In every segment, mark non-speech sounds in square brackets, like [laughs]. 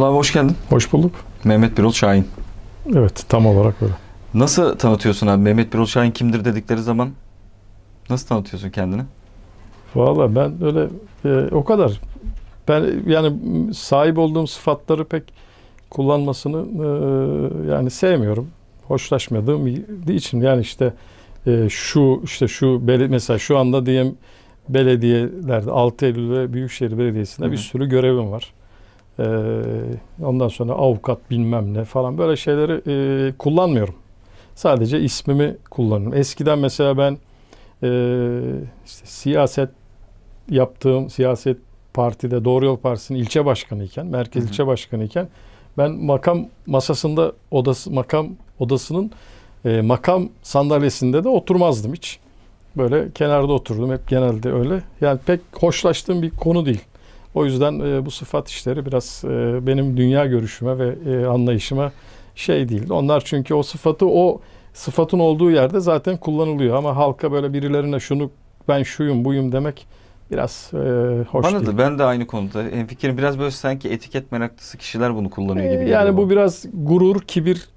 Birol abi hoş geldin. Hoş bulduk. Mehmet Birol Şahin. Evet tam olarak öyle. Nasıl tanıtıyorsun abi? Mehmet Birol Şahin kimdir dedikleri zaman nasıl tanıtıyorsun kendini? Valla ben öyle e, o kadar. Ben yani sahip olduğum sıfatları pek kullanmasını e, yani sevmiyorum. Hoşlaşmadığım için yani işte e, şu işte şu mesela şu anda diyeyim belediyelerde 6 Eylül ve Büyükşehir Belediyesi'nde Hı-hı. bir sürü görevim var. Ee, ondan sonra avukat bilmem ne falan böyle şeyleri e, kullanmıyorum. Sadece ismimi kullanıyorum. Eskiden mesela ben e, işte siyaset yaptığım siyaset partide Doğru Yol Partisi'nin ilçe başkanı merkez ilçe başkanı ben makam masasında odası makam odasının e, makam sandalyesinde de oturmazdım hiç. Böyle kenarda oturdum hep genelde öyle. Yani pek hoşlaştığım bir konu değil. O yüzden e, bu sıfat işleri biraz e, benim dünya görüşüme ve e, anlayışıma şey değil. Onlar çünkü o sıfatı o sıfatın olduğu yerde zaten kullanılıyor ama halka böyle birilerine şunu ben şuyum buyum demek biraz e, hoş Bana değil. da ben de aynı konuda fikrim Biraz böyle sanki etiket meraklısı kişiler bunu kullanıyor e, gibi. E, yani bu biraz gurur, kibir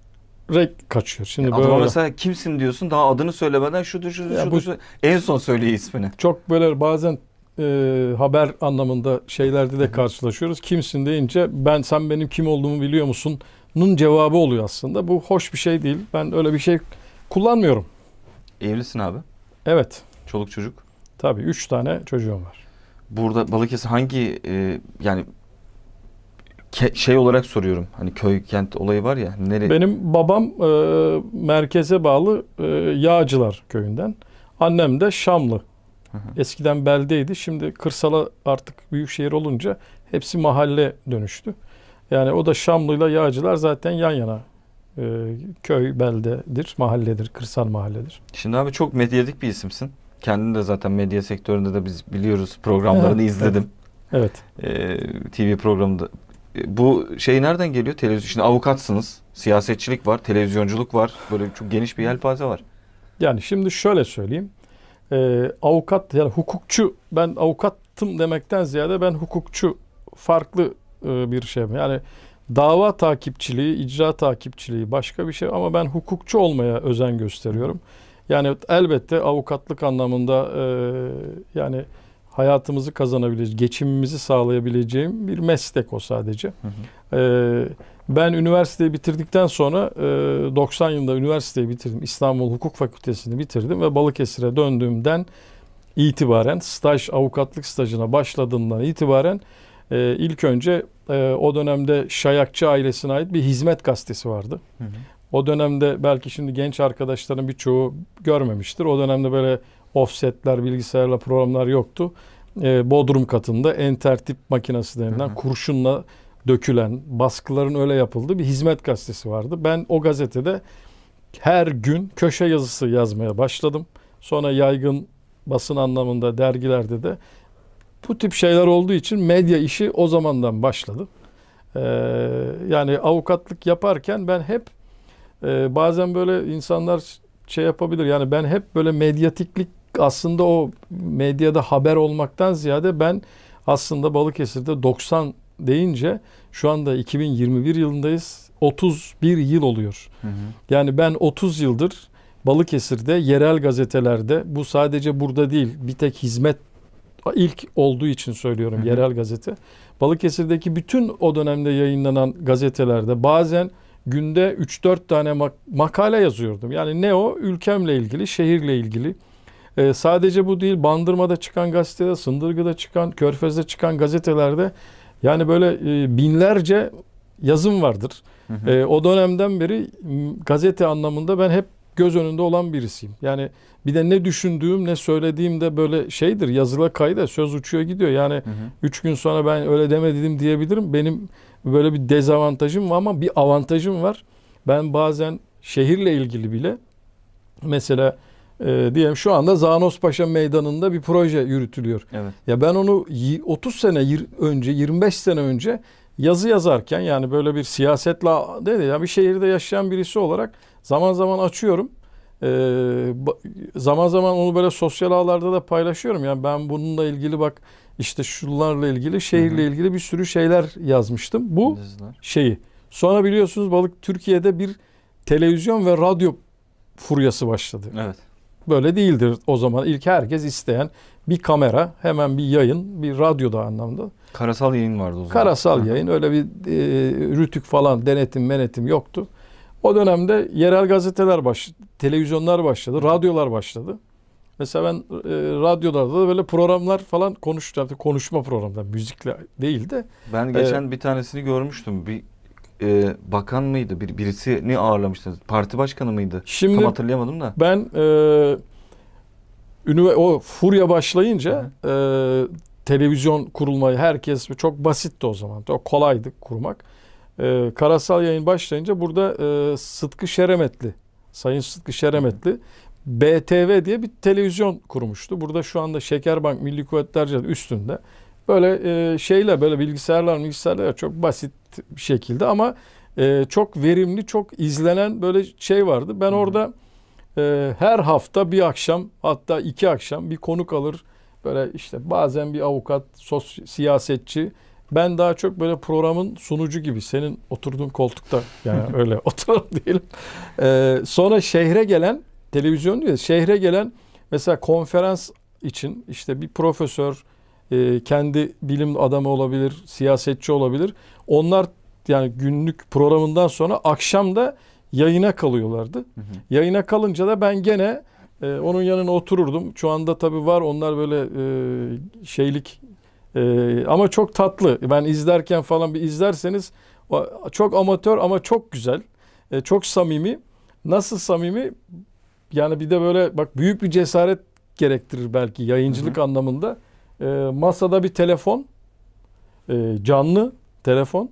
rek kaçıyor. Şimdi yani böyle mesela kimsin diyorsun daha adını söylemeden şu şu şu en son söylüyor ismini. Çok böyle bazen e, haber anlamında şeylerde de karşılaşıyoruz. Kimsin deyince ben sen benim kim olduğumu biliyor musun? Nun cevabı oluyor aslında. Bu hoş bir şey değil. Ben öyle bir şey kullanmıyorum. Evlisin abi. Evet. Çoluk çocuk. Tabii. Üç tane çocuğum var. Burada Balıkesir hangi e, yani ke, şey olarak soruyorum. Hani köy kent olayı var ya. Nere? Benim babam e, merkeze bağlı e, Yağcılar köyünden. Annem de Şamlı Hı Eskiden beldeydi. Şimdi kırsala artık büyük şehir olunca hepsi mahalle dönüştü. Yani o da Şamlı'yla Yağcılar zaten yan yana e, köy, beldedir, mahalledir, kırsal mahalledir. Şimdi abi çok medyadik bir isimsin. Kendin de zaten medya sektöründe de biz biliyoruz programlarını izledim. Evet. evet. Ee, TV programında. E, bu şey nereden geliyor? Televizyon. Şimdi avukatsınız. Siyasetçilik var, televizyonculuk var. Böyle çok geniş bir yelpaze var. Yani şimdi şöyle söyleyeyim e, avukat yani hukukçu ben avukattım demekten ziyade ben hukukçu farklı e, bir şey yani dava takipçiliği, icra takipçiliği başka bir şey ama ben hukukçu olmaya özen gösteriyorum. Yani elbette avukatlık anlamında e, yani hayatımızı kazanabileceğim geçimimizi sağlayabileceğim bir meslek o sadece. Hı hı. E, ben üniversiteyi bitirdikten sonra 90 e, yılında üniversiteyi bitirdim. İstanbul Hukuk Fakültesini bitirdim ve Balıkesir'e döndüğümden itibaren staj, avukatlık stajına başladığımdan itibaren e, ilk önce e, o dönemde Şayakçı ailesine ait bir hizmet gazetesi vardı. Hı hı. O dönemde belki şimdi genç arkadaşların birçoğu görmemiştir. O dönemde böyle offsetler, bilgisayarla programlar yoktu. Bodrum katında entertip makinesi denilen hı hı. kurşunla dökülen, baskıların öyle yapıldığı bir hizmet gazetesi vardı. Ben o gazetede her gün köşe yazısı yazmaya başladım. Sonra yaygın basın anlamında dergilerde de bu tip şeyler olduğu için medya işi o zamandan başladı. Ee, yani avukatlık yaparken ben hep e, bazen böyle insanlar şey yapabilir. Yani ben hep böyle medyatiklik aslında o medyada haber olmaktan ziyade ben aslında Balıkesir'de 90 deyince şu anda 2021 yılındayız. 31 yıl oluyor. Hı hı. Yani ben 30 yıldır Balıkesir'de yerel gazetelerde bu sadece burada değil bir tek hizmet ilk olduğu için söylüyorum hı hı. yerel gazete. Balıkesir'deki bütün o dönemde yayınlanan gazetelerde bazen günde 3-4 tane mak makale yazıyordum. Yani ne o? Ülkemle ilgili, şehirle ilgili. Ee, sadece bu değil, Bandırma'da çıkan gazetede, Sındırgı'da çıkan, Körfez'de çıkan gazetelerde yani böyle e, binlerce yazım vardır. Hı hı. E, o dönemden beri gazete anlamında ben hep göz önünde olan birisiyim. Yani bir de ne düşündüğüm ne söylediğim de böyle şeydir yazıla kayda söz uçuyor gidiyor. Yani hı hı. üç gün sonra ben öyle demedim diyebilirim. Benim böyle bir dezavantajım var ama bir avantajım var. Ben bazen şehirle ilgili bile mesela e, diyelim şu anda Zanos Paşa Meydanı'nda bir proje yürütülüyor. Evet. Ya ben onu 30 sene önce 25 sene önce yazı yazarken yani böyle bir siyasetle dedi ya bir şehirde yaşayan birisi olarak zaman zaman açıyorum. Ee, zaman zaman onu böyle sosyal ağlarda da paylaşıyorum. Yani ben bununla ilgili bak işte şunlarla ilgili, şehirle hı hı. ilgili bir sürü şeyler yazmıştım. Bu Dizler. şeyi. Sonra biliyorsunuz balık Türkiye'de bir televizyon ve radyo furyası başladı. Evet böyle değildir o zaman. İlk herkes isteyen bir kamera, hemen bir yayın, bir radyo da anlamda. Karasal yayın vardı o zaman. Karasal yayın. Öyle bir e, rütük falan, denetim, menetim yoktu. O dönemde yerel gazeteler başladı, televizyonlar başladı, radyolar başladı. Mesela ben e, radyolarda da böyle programlar falan konuştum. Konuşma programları, müzikle değil de. Ben e, geçen e, bir tanesini görmüştüm. Bir e, bakan mıydı? Bir, birisini ağırlamıştınız. Parti başkanı mıydı? Şimdi Tam hatırlayamadım da. Ben e, ünivers- o furya başlayınca e, televizyon kurulmayı herkes çok basitti o zaman. Çok kolaydı kurmak. E, karasal yayın başlayınca burada e, Sıtkı Şeremetli, Sayın Sıtkı Şeremetli BTV diye bir televizyon kurmuştu. Burada şu anda Şekerbank Milli Kuvvetlerce üstünde. Böyle e, şeyler böyle bilgisayarlar bilgisayarlar çok basit bir şekilde ama e, çok verimli, çok izlenen böyle şey vardı. Ben Hı-hı. orada e, her hafta bir akşam hatta iki akşam bir konuk alır. Böyle işte bazen bir avukat, sos siyasetçi. Ben daha çok böyle programın sunucu gibi senin oturduğun koltukta yani [laughs] öyle oturalım diyelim. E, sonra şehre gelen televizyon diyor şehre gelen mesela konferans için işte bir profesör e, kendi bilim adamı olabilir, siyasetçi olabilir. Onlar yani günlük programından sonra akşam da yayına kalıyorlardı. Hı hı. Yayına kalınca da ben gene e, onun yanına otururdum. Şu anda tabii var onlar böyle e, şeylik e, ama çok tatlı. Ben izlerken falan bir izlerseniz çok amatör ama çok güzel. E, çok samimi. Nasıl samimi? Yani bir de böyle bak büyük bir cesaret gerektirir belki yayıncılık hı hı. anlamında. E, masada bir telefon e, canlı telefon.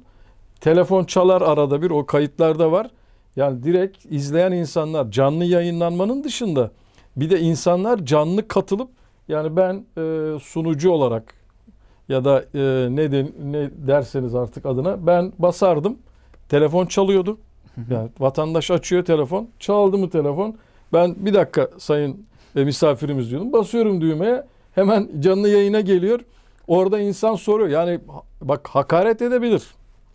Telefon çalar arada bir o kayıtlarda var. Yani direkt izleyen insanlar canlı yayınlanmanın dışında bir de insanlar canlı katılıp yani ben e, sunucu olarak ya da e, ne, de, ne derseniz artık adına ben basardım. Telefon çalıyordu. Yani vatandaş açıyor telefon. Çaldı mı telefon? Ben bir dakika sayın e, misafirimiz diyordum. Basıyorum düğmeye. Hemen canlı yayına geliyor. Orada insan soruyor. Yani bak hakaret edebilir.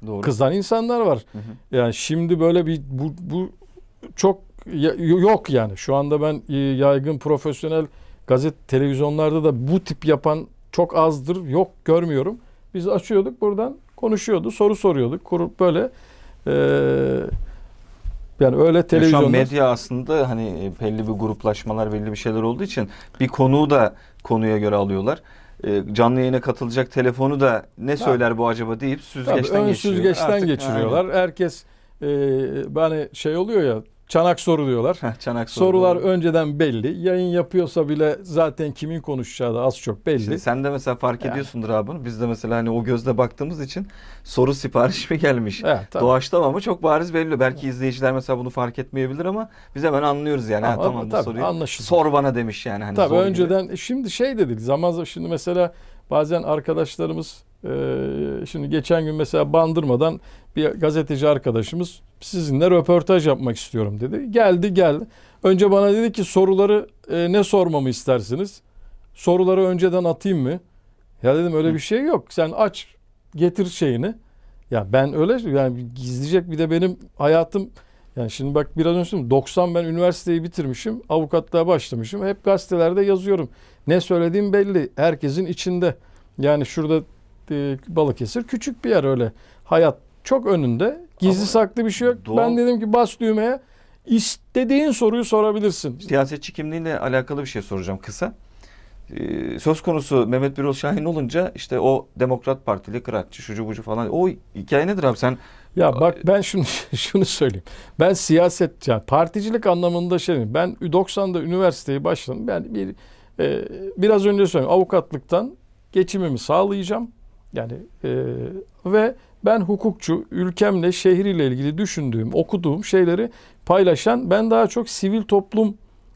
Doğru. Kızan insanlar var. Hı hı. Yani şimdi böyle bir bu, bu çok yok yani. Şu anda ben e, yaygın profesyonel gazet televizyonlarda da bu tip yapan çok azdır. Yok görmüyorum. Biz açıyorduk buradan konuşuyordu. Soru soruyorduk. Kurup böyle eee yani öyle televizyon. Şu an medya aslında hani e, belli bir gruplaşmalar, belli bir şeyler olduğu için bir konuğu da konuya göre alıyorlar. E, canlı yayına katılacak telefonu da ne söyler bu acaba deyip süzgeçten Tabii, ön geçiriyor. süzgeçten Artık, geçiriyorlar. Herkes e, hani şey oluyor ya Çanak soru diyorlar. Heh, çanak soru. Sorular doğru. önceden belli. Yayın yapıyorsa bile zaten kimin konuşacağı da az çok belli. Şimdi sen de mesela fark yani. ediyorsundur abi bunu. Biz de mesela hani o gözle baktığımız için soru siparişi mi gelmiş? Evet, Doğaçlama ama çok bariz belli. Belki izleyiciler mesela bunu fark etmeyebilir ama biz hemen anlıyoruz yani. Ama, ha, tamam tabii, bu soruyu anlaşıldı. sor bana demiş yani. Hani tabii önceden gibi. şimdi şey dedik zaman şimdi mesela bazen arkadaşlarımız ee, şimdi geçen gün mesela Bandırma'dan bir gazeteci arkadaşımız sizinle röportaj yapmak istiyorum dedi. Geldi geldi. Önce bana dedi ki soruları e, ne sormamı istersiniz? Soruları önceden atayım mı? Ya dedim öyle bir şey yok. Sen aç getir şeyini. Ya ben öyle yani gizleyecek bir de benim hayatım yani şimdi bak biraz önce 90 ben üniversiteyi bitirmişim. Avukatlığa başlamışım. Hep gazetelerde yazıyorum. Ne söylediğim belli. Herkesin içinde. Yani şurada e, Balıkesir küçük bir yer öyle. Hayat çok önünde. Gizli Ama saklı bir şey yok. Doğal... Ben dedim ki bas düğmeye. istediğin soruyu sorabilirsin. Siyasetçi kimliğiyle alakalı bir şey soracağım kısa. Ee, söz konusu Mehmet Birol Şahin olunca işte o Demokrat Partili kıraatçı şucu bucu falan. O hikaye nedir abi sen? Ya bak ben şunu [laughs] şunu söyleyeyim. Ben siyaset yani particilik anlamında şey ben 90'da üniversiteyi başladım. Ben bir e, biraz önce söyleyeyim avukatlıktan geçimimi sağlayacağım. Yani e, ve ben hukukçu, ülkemle, şehriyle ilgili düşündüğüm, okuduğum şeyleri paylaşan ben daha çok sivil toplum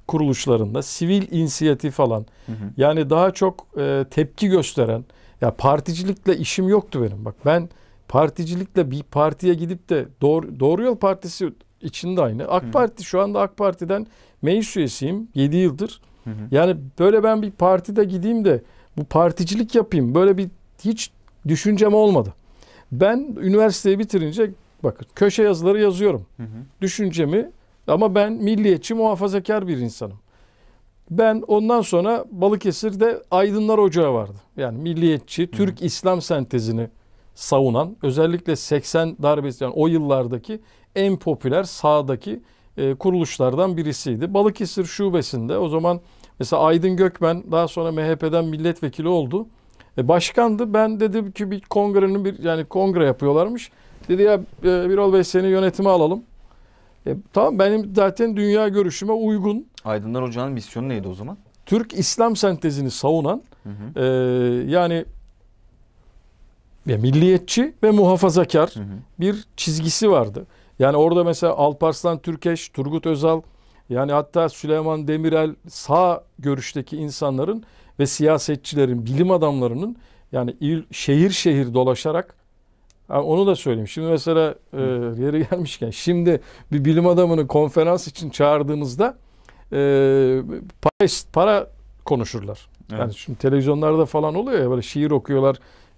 kuruluşlarında, sivil inisiyatif falan hı hı. yani daha çok e, tepki gösteren, ya particilikle işim yoktu benim. Bak ben particilikle bir partiye gidip de doğru, doğru Yol Partisi içinde aynı. AK hı. Parti şu anda AK Parti'den meclis üyesiyim 7 yıldır. Hı hı. Yani böyle ben bir partide gideyim de bu particilik yapayım. Böyle bir hiç düşüncem olmadı. Ben üniversiteyi bitirince bakın köşe yazıları yazıyorum. Hı hı. Düşüncemi ama ben milliyetçi muhafazakar bir insanım. Ben ondan sonra Balıkesir'de Aydınlar Ocağı vardı. Yani milliyetçi Türk hı. İslam sentezini savunan özellikle 80 darbesi yani o yıllardaki en popüler sağdaki e, kuruluşlardan birisiydi. Balıkesir şubesinde o zaman mesela Aydın Gökmen daha sonra MHP'den milletvekili oldu. E, başkandı. Ben dedim ki bir kongrenin bir yani kongre yapıyorlarmış. Dedi ya e, Birol Bey seni yönetime alalım. E, tamam benim zaten dünya görüşüme uygun. Aydınlar Hoca'nın misyonu neydi o zaman? Türk İslam sentezini savunan hı hı. E, yani ya milliyetçi ve muhafazakar hı hı. bir çizgisi vardı. Yani orada mesela Alparslan Türkeş, Turgut Özal yani hatta Süleyman Demirel sağ görüşteki insanların ve siyasetçilerin, bilim adamlarının yani il, şehir şehir dolaşarak yani onu da söyleyeyim. Şimdi mesela e, yeri gelmişken şimdi bir bilim adamını konferans için çağırdığınızda e, para, para konuşurlar. Evet. Yani şimdi televizyonlarda falan oluyor ya böyle şiir okuyorlar.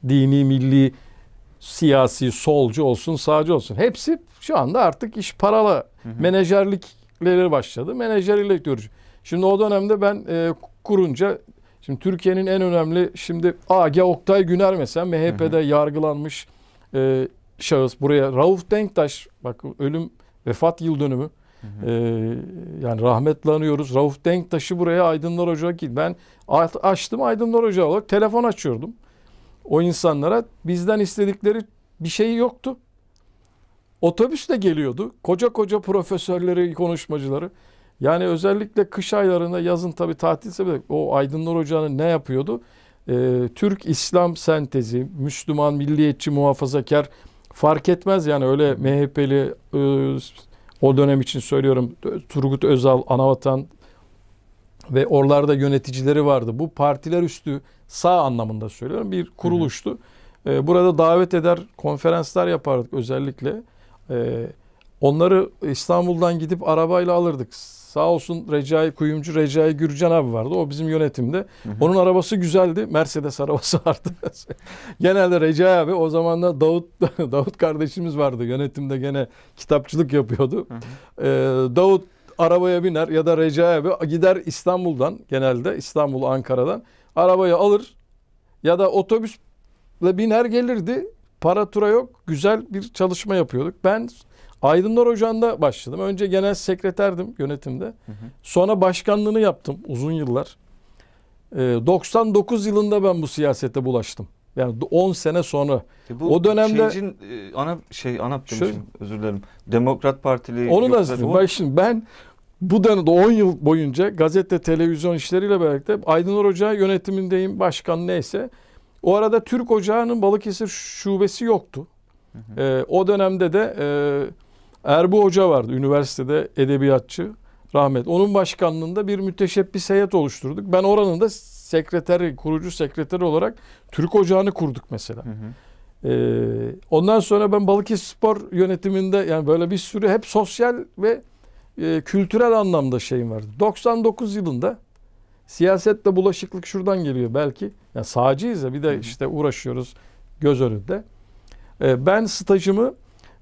Dini, milli, siyasi, solcu olsun, sağcı olsun. Hepsi şu anda artık iş parala, hı hı. menajerlikleri başladı. Menajerlik görüş. Şimdi o dönemde ben e, kurunca Şimdi Türkiye'nin en önemli şimdi AG Oktay Güner mesela MHP'de hı hı. yargılanmış e, şahıs buraya Rauf Denktaş bak ölüm vefat yıl dönümü. Ee, yani rahmetle anıyoruz. Rauf Denktaş'ı buraya Aydınlar Hoca gitti. Ben açtım Aydınlar Hoca olarak telefon açıyordum. O insanlara bizden istedikleri bir şey yoktu. otobüs de geliyordu. Koca koca profesörleri, konuşmacıları. Yani özellikle kış aylarında yazın tabii tatilse bile o Aydınlar Ocağı'nı ne yapıyordu? Ee, Türk İslam sentezi, Müslüman, milliyetçi, muhafazakar fark etmez yani öyle MHP'li e, o dönem için söylüyorum Turgut Özal, Anavatan ve oralarda yöneticileri vardı. Bu partiler üstü sağ anlamında söylüyorum bir kuruluştu. Ee, burada davet eder, konferanslar yapardık özellikle. Ee, onları İstanbul'dan gidip arabayla alırdık Sağ olsun Recai Kuyumcu, Recai Gürcan abi vardı. O bizim yönetimde. Hı hı. Onun arabası güzeldi. Mercedes arabası [laughs] vardı. Genelde Recai abi o zaman da Davut [laughs] Davut kardeşimiz vardı. Yönetimde gene kitapçılık yapıyordu. Hı hı. Ee, Davut arabaya biner ya da Recai abi gider İstanbul'dan genelde İstanbul Ankara'dan arabayı alır ya da otobüsle biner gelirdi. Para tura yok. Güzel bir çalışma yapıyorduk. Ben Aydınlar Ocağı'nda başladım. Önce genel sekreterdim yönetimde. Hı hı. Sonra başkanlığını yaptım uzun yıllar. E, ee, 99 yılında ben bu siyasete bulaştım. Yani 10 sene sonra. E bu o dönemde şeycin, e, ana şey ana demişim özür dilerim. Demokrat Partili Onu da o... bak şimdi ben bu dönemde 10 yıl boyunca gazete, televizyon işleriyle birlikte Aydınlar Ocağı yönetimindeyim. Başkan neyse. O arada Türk Ocağı'nın Balıkesir şubesi yoktu. Hı hı. E, o dönemde de e, Erbu Hoca vardı üniversitede edebiyatçı rahmet. Onun başkanlığında bir müteşebbis heyet oluşturduk. Ben oranın da sekreteri, kurucu sekreteri olarak Türk Ocağı'nı kurduk mesela. Hı hı. Ee, ondan sonra ben Balıkesir Spor yönetiminde yani böyle bir sürü hep sosyal ve e, kültürel anlamda şeyim vardı. 99 yılında siyasetle bulaşıklık şuradan geliyor belki. Yani sağcıyız ya bir de işte uğraşıyoruz göz önünde. Ee, ben stajımı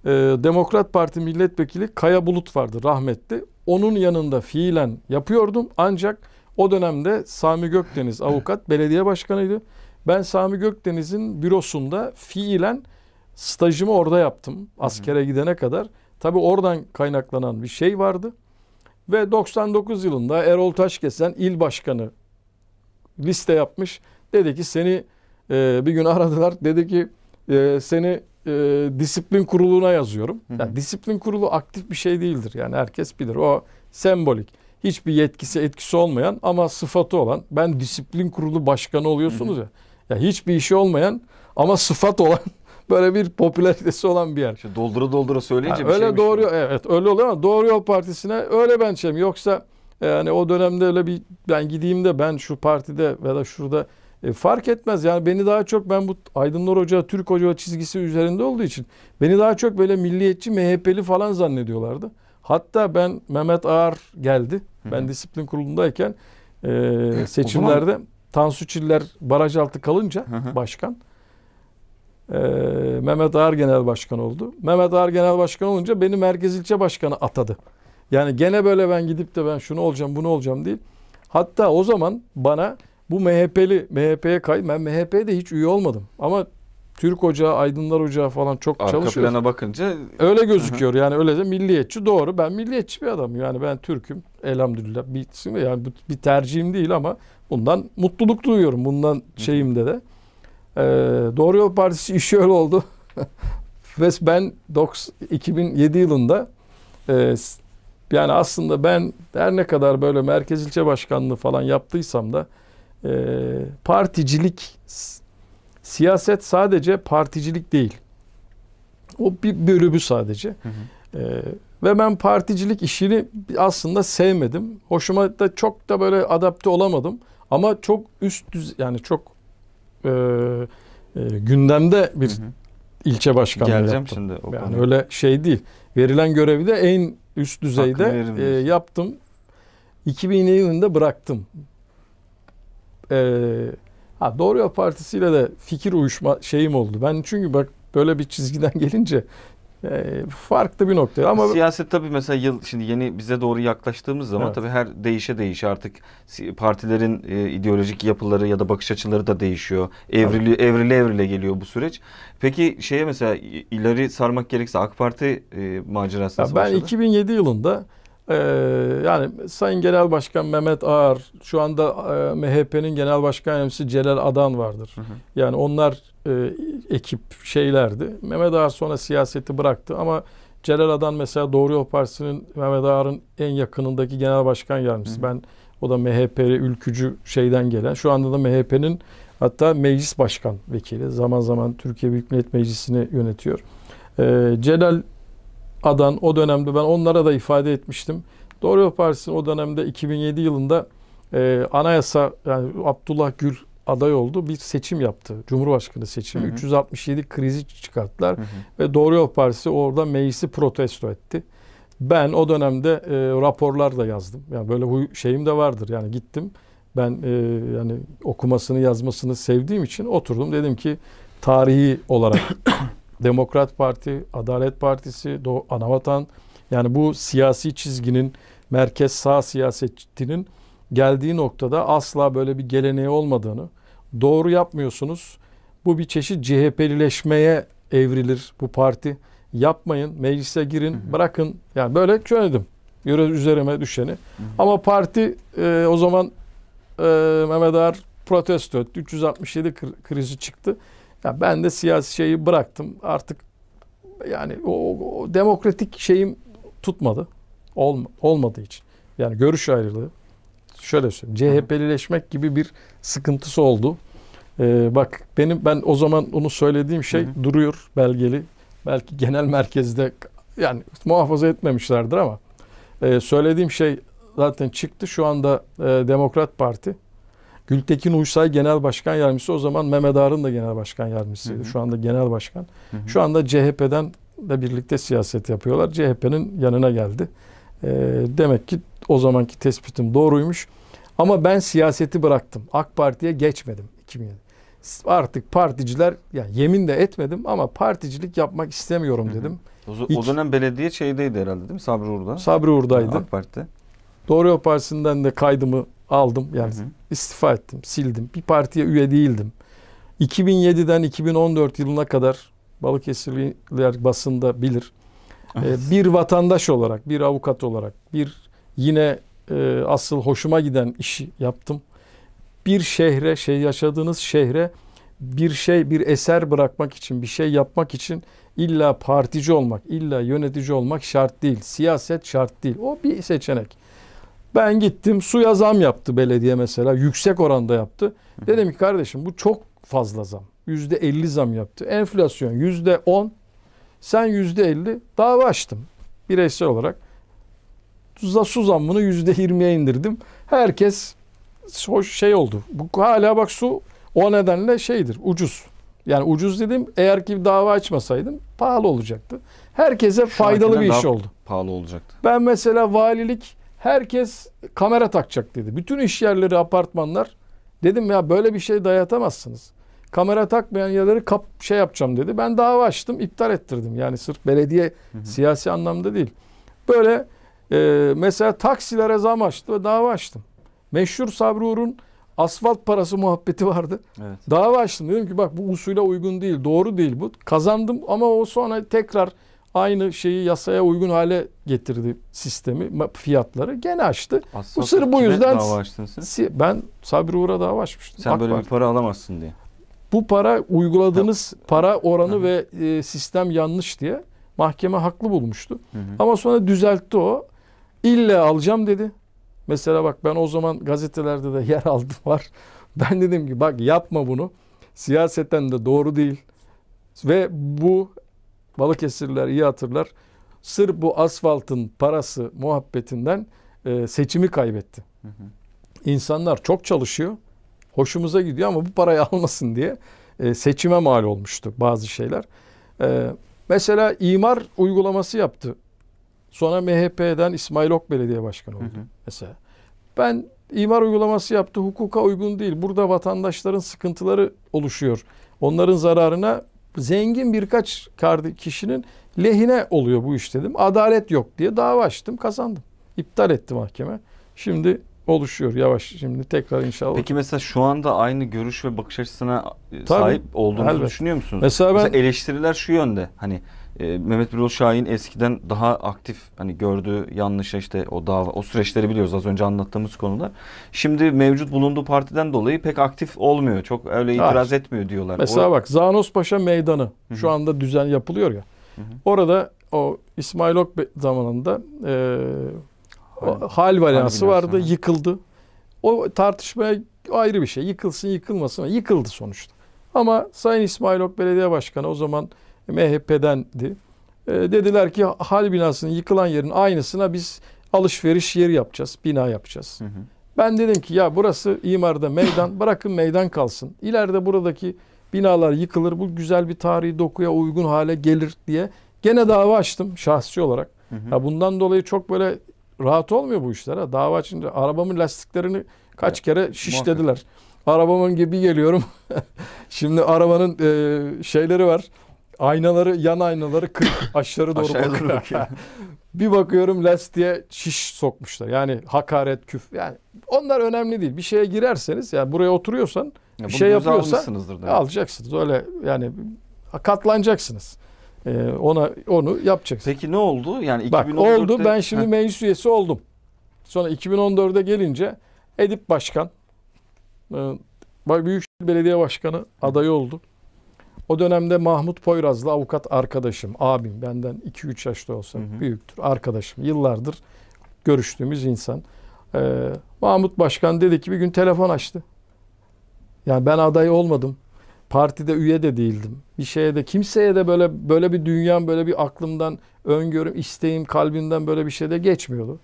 ee, Demokrat Parti milletvekili Kaya Bulut vardı rahmetli. Onun yanında fiilen yapıyordum ancak o dönemde Sami Gökdeniz avukat belediye başkanıydı. Ben Sami Gökdeniz'in bürosunda fiilen stajımı orada yaptım askere gidene kadar. Tabi oradan kaynaklanan bir şey vardı. Ve 99 yılında Erol Taşkesen il başkanı liste yapmış. Dedi ki seni e, bir gün aradılar. Dedi ki e, seni e, disiplin kuruluna yazıyorum. Yani disiplin kurulu aktif bir şey değildir. Yani herkes bilir. O sembolik. Hiçbir yetkisi etkisi olmayan ama sıfatı olan. Ben disiplin kurulu başkanı oluyorsunuz ya. Ya hiçbir işi olmayan ama sıfat olan [laughs] böyle bir popülaritesi olan bir yer. İşte doldura doldura söyleyince yani bir öyle doğru mi? evet öyle oluyor ama Doğru Yol Partisi'ne öyle ben şeyim. Yoksa yani o dönemde öyle bir ben gideyim de ben şu partide veya şurada e, fark etmez yani beni daha çok ben bu Aydınlar Hoca, Türk Hoca çizgisi üzerinde olduğu için beni daha çok böyle milliyetçi, MHP'li falan zannediyorlardı. Hatta ben Mehmet Ağar geldi. Hı. Ben disiplin kurulundayken e, seçimlerde zaman... Tansu Çiller baraj altı kalınca hı hı. başkan e, Mehmet Ağar genel başkan oldu. Mehmet Ağar genel başkan olunca beni merkez ilçe başkanı atadı. Yani gene böyle ben gidip de ben şunu olacağım bunu olacağım değil. Hatta o zaman bana bu MHP'li, MHP'ye kay. Ben MHP'de hiç üye olmadım. Ama Türk Ocağı, Aydınlar Ocağı falan çok Arka çalışıyor. Arka plana bakınca. Öyle gözüküyor. Yani öyle de milliyetçi doğru. Ben milliyetçi bir adamım. Yani ben Türk'üm. Elhamdülillah. Bitsin. Yani bir tercihim değil ama bundan mutluluk duyuyorum. Bundan şeyimde de. Ee, doğru Yol Partisi işi öyle oldu. [laughs] Ve ben 2007 yılında e, yani aslında ben her ne kadar böyle merkez ilçe başkanlığı falan yaptıysam da ee, particilik, siyaset sadece particilik değil. O bir bölümü sadece. Hı hı. E, ve ben particilik işini aslında sevmedim. Hoşuma da çok da böyle adapte olamadım. Ama çok üst düzey yani çok e, e, gündemde bir hı hı. ilçe başkanlığı Geleceğim yaptım. şimdi o yani öyle şey değil. Verilen görevi de en üst düzeyde e, yaptım. 2000 yılında bıraktım e, ha, Doğru Yol Partisi ile de fikir uyuşma şeyim oldu. Ben çünkü bak böyle bir çizgiden [laughs] gelince e, farklı bir nokta. Ama siyaset tabii mesela yıl şimdi yeni bize doğru yaklaştığımız zaman evet. tabii her değişe değiş. artık partilerin e, ideolojik yapıları ya da bakış açıları da değişiyor. Evrili evet. evrile evrile geliyor bu süreç. Peki şeye mesela ileri sarmak gerekirse AK Parti e, macerasına Ben başladı. 2007 yılında ee, yani Sayın Genel Başkan Mehmet Ağar, şu anda e, MHP'nin Genel Başkan Yardımcısı Celal Adan vardır. Hı hı. Yani onlar e, ekip şeylerdi. Mehmet Ağar sonra siyaseti bıraktı ama Celal Adan mesela Doğru Yol Partisi'nin Mehmet Ağar'ın en yakınındaki Genel Başkan Yardımcısı. Hı hı. Ben o da MHP'li ülkücü şeyden gelen. Şu anda da MHP'nin hatta meclis başkan vekili. Zaman zaman Türkiye Büyük Millet Meclisi'ni yönetiyor. Ee, Celal adan o dönemde ben onlara da ifade etmiştim. Doğru Yol Partisi'nin o dönemde 2007 yılında e, anayasa yani Abdullah Gül aday oldu. Bir seçim yaptı. Cumhurbaşkanı seçimi. Hı hı. 367 krizi çıkarttılar. Hı hı. Ve Doğru Yol Partisi orada meclisi protesto etti. Ben o dönemde e, raporlar da yazdım. Yani böyle bu şeyim de vardır. Yani gittim. Ben e, yani okumasını yazmasını sevdiğim için oturdum. Dedim ki tarihi olarak [coughs] Demokrat Parti, Adalet Partisi, Do Anavatan yani bu siyasi çizginin merkez sağ siyasetçinin geldiği noktada asla böyle bir geleneği olmadığını doğru yapmıyorsunuz. Bu bir çeşit CHP'lileşmeye evrilir bu parti. Yapmayın, meclise girin, hı hı. bırakın. Yani böyle çönedim. Yürü üzerime düşeni. Hı hı. Ama parti e, o zaman e, Mehmet Ağar protesto etti. 367 krizi çıktı. Yani ben de siyasi şeyi bıraktım. Artık yani o, o demokratik şeyim tutmadı. Olma, olmadığı için. Yani görüş ayrılığı. Şöyle söyleyeyim. CHP'lileşmek gibi bir sıkıntısı oldu. Ee, bak benim ben o zaman onu söylediğim şey hı hı. duruyor belgeli. Belki genel merkezde yani muhafaza etmemişlerdir ama e, söylediğim şey zaten çıktı. Şu anda e, Demokrat Parti Gültekin Uysal genel başkan yardımcısı o zaman Mehmet Ağar'ın da genel başkan yardımcısıydı. Hı hı. Şu anda genel başkan. Hı hı. Şu anda CHP'den de birlikte siyaset yapıyorlar. CHP'nin yanına geldi. E, demek ki o zamanki tespitim doğruymuş. Ama ben siyaseti bıraktım. AK Parti'ye geçmedim 2007. Artık particiler ya yemin de etmedim ama particilik yapmak istemiyorum dedim. Hı hı. O, o dönem belediye şeydeydi herhalde değil mi? Sabri Ur'da. Sabri Ur'daydı. AK Parti. Doğru Yol Partisi'nden de kaydımı aldım yani hı hı. istifa ettim, sildim. Bir partiye üye değildim. 2007'den 2014 yılına kadar Balıkesirliler basında bilir. Ee, evet. Ee, bir vatandaş olarak, bir avukat olarak, bir yine e, asıl hoşuma giden işi yaptım. Bir şehre, şey yaşadığınız şehre bir şey, bir eser bırakmak için, bir şey yapmak için illa partici olmak, illa yönetici olmak şart değil. Siyaset şart değil. O bir seçenek. Ben gittim suya zam yaptı belediye mesela. Yüksek oranda yaptı. Dedim ki kardeşim bu çok fazla zam. Yüzde elli zam yaptı. Enflasyon yüzde on. Sen yüzde elli dava açtım bireysel olarak. tuzla Su zammını yüzde yirmiye indirdim. Herkes hoş şey oldu. Bu, hala bak su o nedenle şeydir ucuz. Yani ucuz dedim eğer ki dava açmasaydım pahalı olacaktı. Herkese Şu faydalı bir iş oldu. Pahalı olacaktı. Ben mesela valilik Herkes kamera takacak dedi. Bütün iş yerleri, apartmanlar. Dedim ya böyle bir şey dayatamazsınız. Kamera takmayan yerleri kap şey yapacağım dedi. Ben dava açtım, iptal ettirdim. Yani sırf belediye hı hı. siyasi anlamda değil. Böyle e, mesela taksilere zam açtı ve dava açtım. Meşhur Sabri Uğur'un asfalt parası muhabbeti vardı. Evet. Dava açtım. Dedim ki bak bu usule uygun değil, doğru değil bu. Kazandım ama o sonra tekrar aynı şeyi yasaya uygun hale getirdi sistemi, fiyatları. Gene açtı. Aslında bu sır bu yüzden dava açtın sen? ben Sabri Uğur'a dava açmıştım. Sen Ak böyle Parti. bir para alamazsın diye. Bu para uyguladığınız ya. para oranı hı ve e, sistem yanlış diye mahkeme haklı bulmuştu. Hı-hı. Ama sonra düzeltti o. İlle alacağım dedi. Mesela bak ben o zaman gazetelerde de [laughs] yer aldım var. Ben dedim ki bak yapma bunu. Siyasetten de doğru değil. Ve bu Balıkesirliler iyi hatırlar. Sır bu asfaltın parası muhabbetinden e, seçimi kaybetti. Hı hı. İnsanlar çok çalışıyor. Hoşumuza gidiyor ama bu parayı [laughs] almasın diye e, seçime mal olmuştu bazı şeyler. E, mesela imar uygulaması yaptı. Sonra MHP'den İsmail Ok belediye başkanı oldu. Hı hı. Mesela ben imar uygulaması yaptı hukuka uygun değil. Burada vatandaşların sıkıntıları oluşuyor. Onların zararına zengin birkaç kişinin lehine oluyor bu iş dedim. Adalet yok diye dava açtım kazandım. İptal etti mahkeme. Şimdi oluşuyor yavaş şimdi tekrar inşallah. Peki mesela şu anda aynı görüş ve bakış açısına Tabii, sahip olduğunuzu elbet. düşünüyor musunuz? Mesela, ben, mesela eleştiriler şu yönde hani ee, Mehmet Birol Şahin eskiden daha aktif hani gördüğü yanlışa işte o dava o süreçleri biliyoruz az önce anlattığımız konular. Şimdi mevcut bulunduğu partiden dolayı pek aktif olmuyor. Çok öyle itiraz Hayır. etmiyor diyorlar. Mesela o... bak Zanos Paşa Meydanı Hı-hı. şu anda düzen yapılıyor ya. Hı-hı. Orada o İsmail Ok zamanında e, hal, hal varyası vardı, hı. yıkıldı. O tartışmaya ayrı bir şey. Yıkılsın yıkılmasın. Yıkıldı sonuçta. Ama Sayın İsmail Ok Belediye Başkanı o zaman MHP'dendi. E, dediler ki hal binasının yıkılan yerin aynısına biz alışveriş yeri yapacağız, bina yapacağız. Hı hı. Ben dedim ki ya burası imarda meydan, bırakın meydan kalsın. İleride buradaki binalar yıkılır, bu güzel bir tarihi dokuya uygun hale gelir diye gene dava açtım şahsi olarak. Hı hı. Ya bundan dolayı çok böyle rahat olmuyor bu işler ha. Dava açınca arabamın lastiklerini kaç evet, kere şişlediler. Muhakkak. Arabamın gibi geliyorum. [laughs] Şimdi arabanın e, şeyleri var aynaları yan aynaları kırık [laughs] aşağı doğru Aşağıya bakıyor. [laughs] bir bakıyorum lastiğe şiş sokmuşlar. Yani hakaret, küf yani onlar önemli değil. Bir şeye girerseniz yani buraya oturuyorsan ya bir şey yapıyorsan alacaksınız. Öyle yani katlanacaksınız. Ee, ona onu yapacaksınız. Peki ne oldu? Yani 2014'te... Bak oldu. Ben şimdi Heh. meclis üyesi oldum. Sonra 2014'e gelince Edip Başkan e, Büyükşehir Belediye Başkanı adayı oldu. O dönemde Mahmut Poyrazlı avukat arkadaşım, abim benden 2-3 yaşta olsa hı hı. büyüktür arkadaşım. Yıllardır görüştüğümüz insan. Ee, Mahmut Başkan dedi ki bir gün telefon açtı. Yani ben aday olmadım. Partide üye de değildim. Bir şeye de kimseye de böyle böyle bir dünyam, böyle bir aklımdan, öngörüm, isteğim, kalbimden böyle bir şey de geçmiyordu.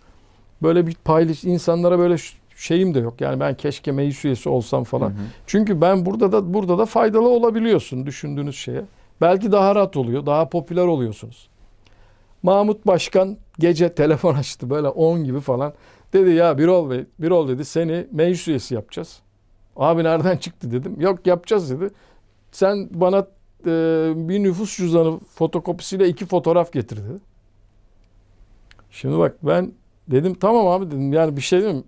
Böyle bir paylaş insanlara böyle şeyim de yok. Yani ben keşke meclis üyesi olsam falan. Hı hı. Çünkü ben burada da burada da faydalı olabiliyorsun düşündüğünüz şeye. Belki daha rahat oluyor, daha popüler oluyorsunuz. Mahmut Başkan gece telefon açtı böyle 10 gibi falan. Dedi ya Birol Bey, Birol dedi seni meclis üyesi yapacağız. Abi nereden çıktı dedim. Yok yapacağız dedi. Sen bana e, bir nüfus cüzdanı fotokopisiyle iki fotoğraf getir dedi. Şimdi bak ben dedim tamam abi dedim yani bir şey dedim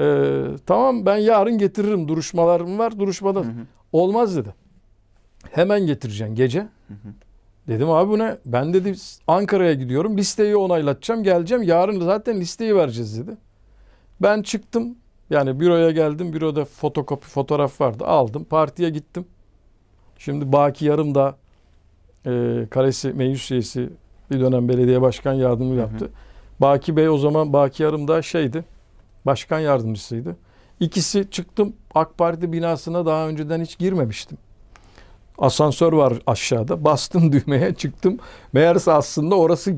ee, tamam ben yarın getiririm duruşmalarım var duruşmada Hı hı. Olmaz dedi. Hemen getireceğim gece. Hı hı. Dedim abi bu ne? Ben dedi Ankara'ya gidiyorum listeyi onaylatacağım geleceğim yarın zaten listeyi vereceğiz dedi. Ben çıktım yani büroya geldim büroda fotokopi fotoğraf vardı aldım partiye gittim. Şimdi Baki Yarım da e, Karesi meclis üyesi bir dönem belediye başkan yardımı yaptı. Hı hı. Baki Bey o zaman Baki Yarım da şeydi Başkan yardımcısıydı. İkisi çıktım AK Parti binasına daha önceden hiç girmemiştim. Asansör var aşağıda. [laughs] Bastım düğmeye çıktım. Meğerse aslında orası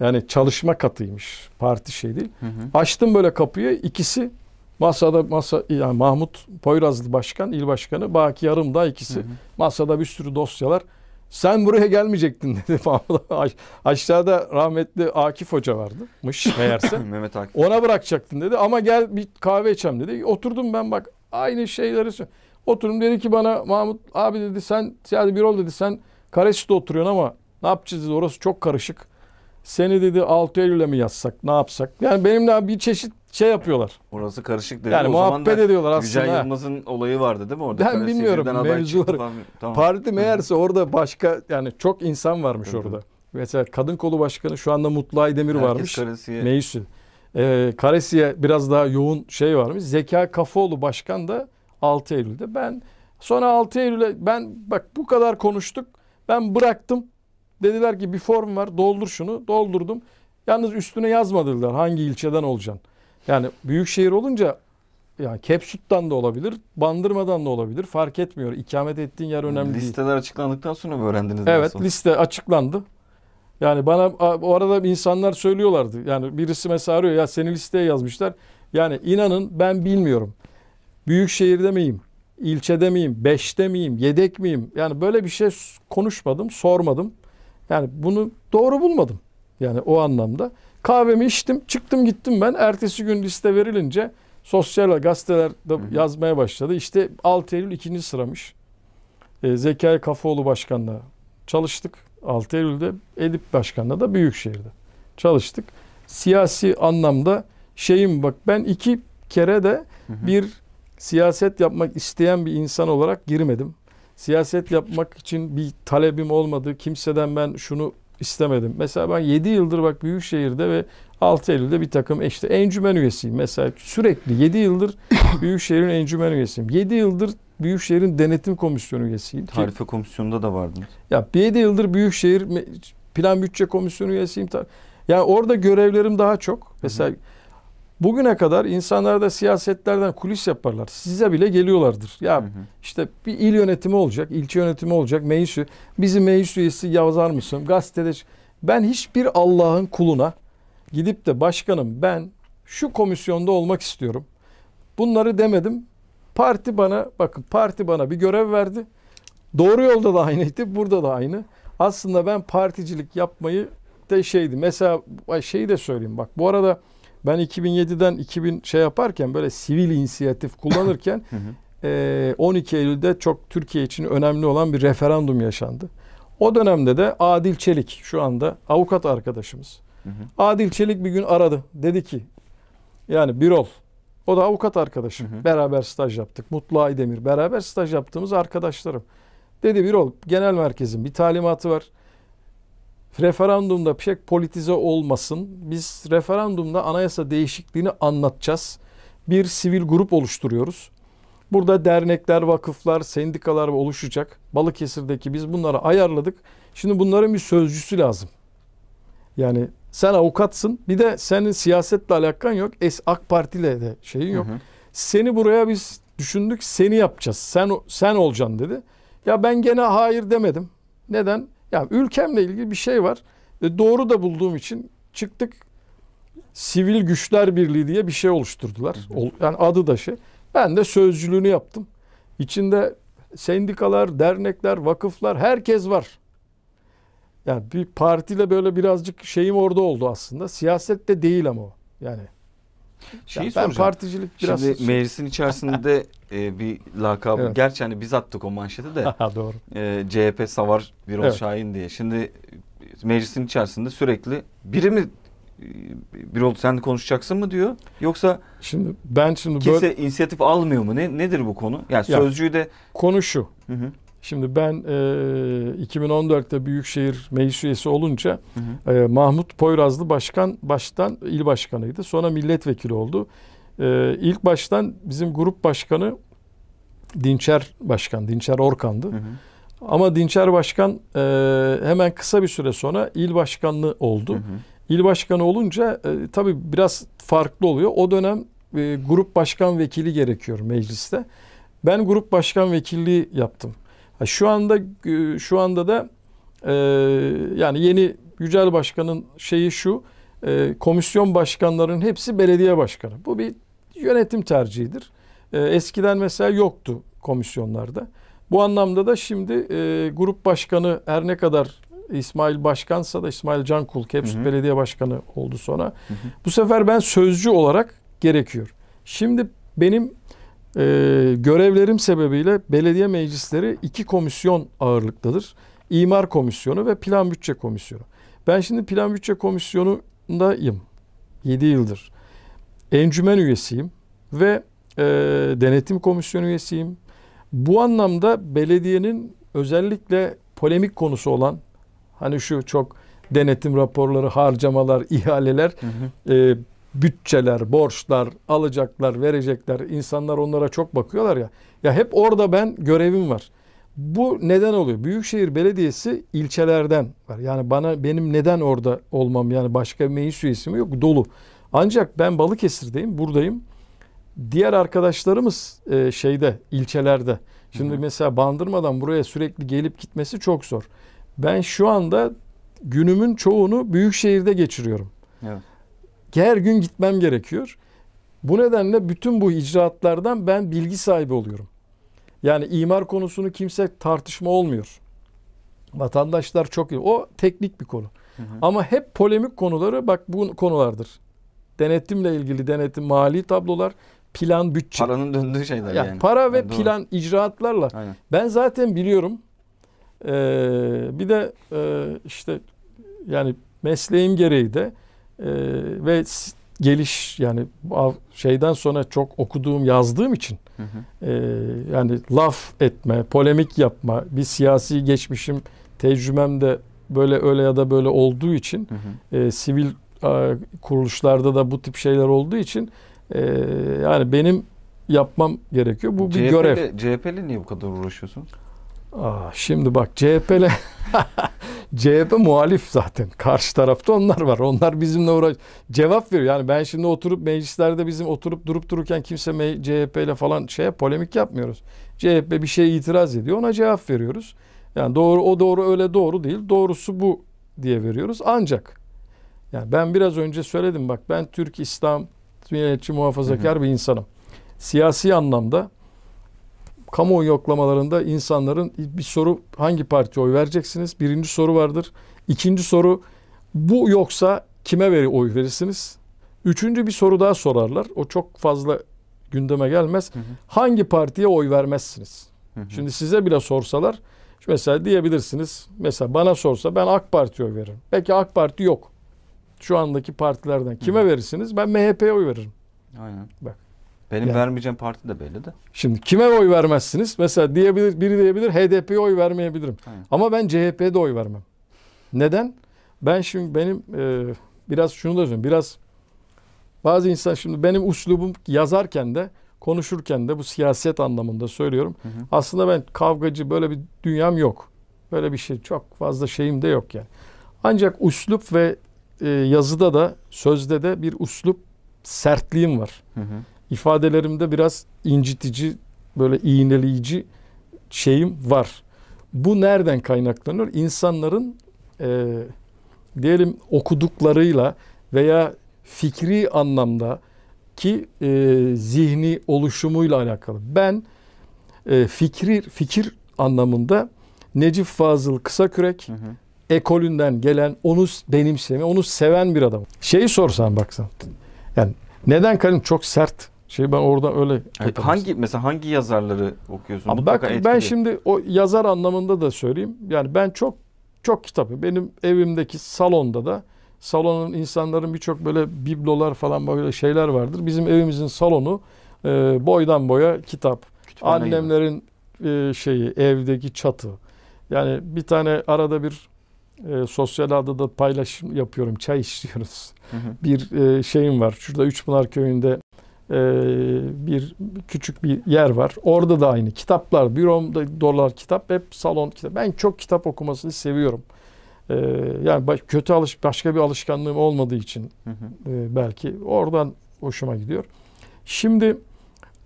yani çalışma katıymış. Parti şey değil. Hı hı. Açtım böyle kapıyı. İkisi masada masa yani Mahmut Poyrazlı Başkan, il başkanı, Baki Yarım da ikisi. Hı hı. Masada bir sürü dosyalar sen buraya gelmeyecektin [laughs] dedi Pavla. Aşağıda rahmetli Akif Hoca vardımış meğerse. [laughs] Mehmet Akif. Ona bırakacaktın dedi ama gel bir kahve içem dedi. Oturdum ben bak aynı şeyleri Oturdum dedi ki bana Mahmut abi dedi sen yani bir ol dedi sen Karesi'de oturuyorsun ama ne yapacağız dedi orası çok karışık. Seni dedi 6 Eylül'e mi yazsak ne yapsak? Yani benimle bir çeşit şey yapıyorlar. Orası karışık dedi. Yani o muhabbet zaman da ediyorlar aslında. Yücel Yılmaz'ın olayı vardı değil mi orada? Ben Karesi bilmiyorum mevzuları. Tamam. Parti meğerse orada başka yani çok insan varmış hı orada. Mesela kadın kolu başkanı şu anda Mutlu Aydemir Herkes varmış. Karesiye. Meclisi. Ee, Karesiye biraz daha yoğun şey varmış. Zeka Kafoğlu başkan da 6 Eylül'de. Ben sonra 6 Eylül'e ben bak bu kadar konuştuk. Ben bıraktım. Dediler ki bir form var doldur şunu. Doldurdum. Yalnız üstüne yazmadılar hangi ilçeden olacaksın. Yani büyük şehir olunca yani Kepsut'tan da olabilir, Bandırma'dan da olabilir. Fark etmiyor. İkamet ettiğin yer önemli Listeler değil. Listeler açıklandıktan sonra mı öğrendiniz? Evet nasıl? liste açıklandı. Yani bana o arada insanlar söylüyorlardı. Yani birisi mesela arıyor ya seni listeye yazmışlar. Yani inanın ben bilmiyorum. Büyük şehirde miyim? İlçede miyim? Beşte miyim? Yedek miyim? Yani böyle bir şey konuşmadım, sormadım. Yani bunu doğru bulmadım. Yani o anlamda. Kahvemi içtim, çıktım gittim ben. Ertesi gün liste verilince sosyal gazetelerde hı yazmaya başladı. İşte 6 Eylül ikinci sıramış. E, Zekai Kafaoğlu Başkan'la çalıştık. 6 Eylül'de Edip Başkan'la da Büyükşehir'de çalıştık. Siyasi anlamda şeyim bak ben iki kere de bir siyaset yapmak isteyen bir insan olarak girmedim. Siyaset yapmak için bir talebim olmadı. Kimseden ben şunu istemedim. Mesela ben 7 yıldır bak büyük şehirde ve 6 Eylül'de bir takım işte encümen üyesiyim. Mesela sürekli 7 yıldır [coughs] büyük şehrin encümen üyesiyim. 7 yıldır Büyükşehir'in denetim komisyonu üyesiyim. Tarife komisyonunda da vardınız. Ya 7 yıldır Büyükşehir Plan Bütçe Komisyonu üyesiyim. Yani orada görevlerim daha çok. Mesela hı hı. Bugüne kadar insanlar da siyasetlerden kulis yaparlar. Size bile geliyorlardır. Ya hı hı. işte bir il yönetimi olacak, ilçe yönetimi olacak, meclis Bizi meclis üyesi yazar mısın? Gazetede. Ben hiçbir Allah'ın kuluna gidip de başkanım ben şu komisyonda olmak istiyorum. Bunları demedim. Parti bana bakın parti bana bir görev verdi. Doğru yolda da aynıydı, burada da aynı. Aslında ben particilik yapmayı de şeydi. Mesela şeyi de söyleyeyim bak bu arada ben 2007'den 2000 şey yaparken böyle sivil inisiyatif kullanırken 12 [laughs] Eylül'de çok Türkiye için önemli olan bir referandum yaşandı. O dönemde de Adil Çelik şu anda avukat arkadaşımız. Hı hı. Adil Çelik bir gün aradı. Dedi ki yani bir ol. o da avukat arkadaşım. Hı hı. Beraber staj yaptık. Mutlu Aydemir beraber staj yaptığımız arkadaşlarım. Dedi bir ol. genel merkezin bir talimatı var referandumda pek politize olmasın. Biz referandumda anayasa değişikliğini anlatacağız. Bir sivil grup oluşturuyoruz. Burada dernekler, vakıflar, sendikalar oluşacak. Balıkesir'deki biz bunları ayarladık. Şimdi bunların bir sözcüsü lazım. Yani sen avukatsın. Bir de senin siyasetle alakan yok. Es AK Parti ile de şeyin yok. Hı hı. Seni buraya biz düşündük. Seni yapacağız. Sen sen olacaksın dedi. Ya ben gene hayır demedim. Neden? Ya ülkemle ilgili bir şey var. E, doğru da bulduğum için çıktık Sivil Güçler Birliği diye bir şey oluşturdular. Yani adı da şey. Ben de sözcülüğünü yaptım. İçinde sendikalar, dernekler, vakıflar herkes var. Yani bir partiyle böyle birazcık şeyim orada oldu aslında. Siyasette değil ama o. Yani Şeyi ben soracağım. particilik biraz... Şimdi meclisin içerisinde e, bir lakabı... Evet. Gerçi hani biz attık o manşeti de. [laughs] Doğru. E, CHP savar Birol evet. Şahin diye. Şimdi meclisin içerisinde sürekli biri mi Birol sen konuşacaksın mı diyor yoksa şimdi ben şimdi kimse böyle... inisiyatif almıyor mu ne nedir bu konu yani ya, de konu şu hı hı. Şimdi ben e, 2014'te Büyükşehir Meclis üyesi olunca hı hı. E, Mahmut Poyrazlı başkan baştan il başkanıydı. Sonra milletvekili oldu. E, ilk baştan bizim grup başkanı Dinçer Başkan, Dinçer Orkan'dı. Hı hı. Ama Dinçer Başkan e, hemen kısa bir süre sonra il başkanlığı oldu. Hı hı. İl başkanı olunca e, tabii biraz farklı oluyor. O dönem e, grup başkan vekili gerekiyor mecliste. Ben grup başkan vekilliği yaptım. Şu anda e, şu anda da e, yani yeni Yücel Başkan'ın şeyi şu e, komisyon başkanlarının hepsi belediye başkanı. Bu bir yönetim tercihidir. eskiden mesela yoktu komisyonlarda. Bu anlamda da şimdi grup başkanı her ne kadar İsmail Başkansa da İsmail Cankul Kepsut Belediye Başkanı oldu sonra. Hı hı. Bu sefer ben sözcü olarak gerekiyor. Şimdi benim e, görevlerim sebebiyle belediye meclisleri iki komisyon ağırlıktadır. İmar komisyonu ve plan bütçe komisyonu. Ben şimdi plan bütçe komisyonundayım. 7 yıldır. Encümen üyesiyim ve e, denetim komisyonu üyesiyim. Bu anlamda belediyenin özellikle polemik konusu olan hani şu çok denetim raporları, harcamalar, ihaleler hı hı. E, bütçeler, borçlar, alacaklar, verecekler. insanlar onlara çok bakıyorlar ya. Ya hep orada ben görevim var. Bu neden oluyor? Büyükşehir Belediyesi ilçelerden var. Yani bana benim neden orada olmam yani başka meclis üyesi mi yok dolu. Ancak ben Balıkesir'deyim, buradayım. Diğer arkadaşlarımız e, şeyde, ilçelerde. Şimdi Hı-hı. mesela Bandırma'dan buraya sürekli gelip gitmesi çok zor. Ben şu anda günümün çoğunu büyük şehirde geçiriyorum. Evet ki her gün gitmem gerekiyor. Bu nedenle bütün bu icraatlardan ben bilgi sahibi oluyorum. Yani imar konusunu kimse tartışma olmuyor. Vatandaşlar çok iyi. O teknik bir konu. Hı hı. Ama hep polemik konuları bak bu konulardır. Denetimle ilgili denetim, mali tablolar, plan, bütçe. Paranın döndüğü şeyler yani. yani. Para ve yani doğru. plan icraatlarla. Aynen. Ben zaten biliyorum. Ee, bir de e, işte yani mesleğim gereği de ee, ve geliş yani şeyden sonra çok okuduğum yazdığım için hı hı. E, yani laf etme, polemik yapma, bir siyasi geçmişim, tecrübem de böyle öyle ya da böyle olduğu için hı hı. E, sivil e, kuruluşlarda da bu tip şeyler olduğu için e, yani benim yapmam gerekiyor. Bu CHP'li, bir görev. CHP'li niye bu kadar uğraşıyorsun? Aa, şimdi bak CHP'li [laughs] CHP muhalif zaten. Karşı tarafta onlar var. Onlar bizimle uğraş cevap veriyor. Yani ben şimdi oturup meclislerde bizim oturup durup dururken kimse CHP ile falan şeye polemik yapmıyoruz. CHP bir şeye itiraz ediyor. Ona cevap veriyoruz. Yani doğru o doğru öyle doğru değil. Doğrusu bu diye veriyoruz. Ancak yani ben biraz önce söyledim bak ben Türk İslam milliyetçi muhafazakar hı hı. bir insanım. Siyasi anlamda kamuoyu yoklamalarında insanların bir soru hangi partiye oy vereceksiniz? Birinci soru vardır. İkinci soru bu yoksa kime veri oy verirsiniz? Üçüncü bir soru daha sorarlar. O çok fazla gündeme gelmez. Hı hı. Hangi partiye oy vermezsiniz? Hı hı. Şimdi size bile sorsalar mesela diyebilirsiniz. Mesela bana sorsa ben AK Parti'ye oy veririm. Peki AK Parti yok. Şu andaki partilerden kime hı hı. verirsiniz? Ben MHP'ye oy veririm. Aynen. Bak. Benim yani. vermeyeceğim parti de belli de. Şimdi kime oy vermezsiniz? Mesela diyebilir biri diyebilir HDP'ye oy vermeyebilirim. Aynen. Ama ben CHP'ye de oy vermem. Neden? Ben şimdi benim e, biraz şunu da söyleyeyim. Biraz bazı insan şimdi benim uslubum yazarken de konuşurken de bu siyaset anlamında söylüyorum. Hı hı. Aslında ben kavgacı böyle bir dünyam yok. Böyle bir şey çok fazla şeyim de yok yani. Ancak uslup ve e, yazıda da sözde de bir uslup sertliğim var. Hı hı ifadelerimde biraz incitici, böyle iğneleyici şeyim var. Bu nereden kaynaklanıyor? İnsanların e, diyelim okuduklarıyla veya fikri anlamda ki e, zihni oluşumuyla alakalı. Ben e, fikri fikir anlamında Necip Fazıl Kısakürek hı hı. ekolünden gelen onu benimseme, onu seven bir adam. Şeyi sorsan baksan. Yani neden kalın çok sert şey ben orada öyle. Evet, hangi mesela hangi yazarları okuyorsun? Ama bak etkili. ben şimdi o yazar anlamında da söyleyeyim. Yani ben çok çok kitabı benim evimdeki salonda da salonun insanların birçok böyle biblolar falan böyle şeyler vardır. Bizim evimizin salonu e, boydan boya kitap. Kütüphane Annemlerin e, şeyi evdeki çatı. Yani bir tane arada bir e, sosyal adada paylaşım yapıyorum. Çay [laughs] içiyoruz. Hı hı. Bir e, şeyim var. Şurada Üçpınar köyünde ee, bir küçük bir yer var. Orada da aynı. Kitaplar, büromda dolar kitap, hep salon kitap. Ben çok kitap okumasını seviyorum. Ee, yani kötü alış başka bir alışkanlığım olmadığı için hı hı. E, belki oradan hoşuma gidiyor. Şimdi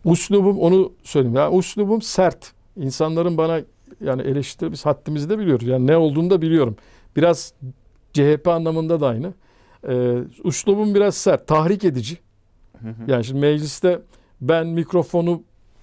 uslubum onu söyleyeyim. Yani uslubum sert. İnsanların bana yani eleştiri biz haddimizi de biliyoruz. Yani ne olduğunu da biliyorum. Biraz CHP anlamında da aynı. Ee, uslubum biraz sert, tahrik edici. Hı hı. Yani şimdi mecliste ben mikrofonu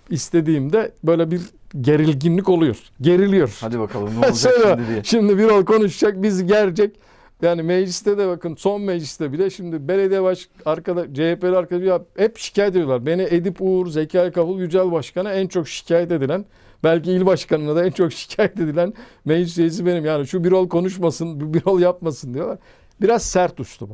istediğimde böyle bir gerilginlik oluyor. Geriliyor. Hadi bakalım ne [laughs] olacak şimdi diye. Şimdi bir ol konuşacak, bizi gerecek. Yani mecliste de bakın son mecliste bile şimdi belediye baş arkada CHP'li arkadaşlar hep şikayet ediyorlar. Beni Edip Uğur, Zekai Kavul, Yücel Başkan'a en çok şikayet edilen belki il başkanına da en çok [laughs] şikayet edilen meclis üyesi benim. Yani şu bir ol konuşmasın, bir ol yapmasın diyorlar. Biraz sert uçtu bu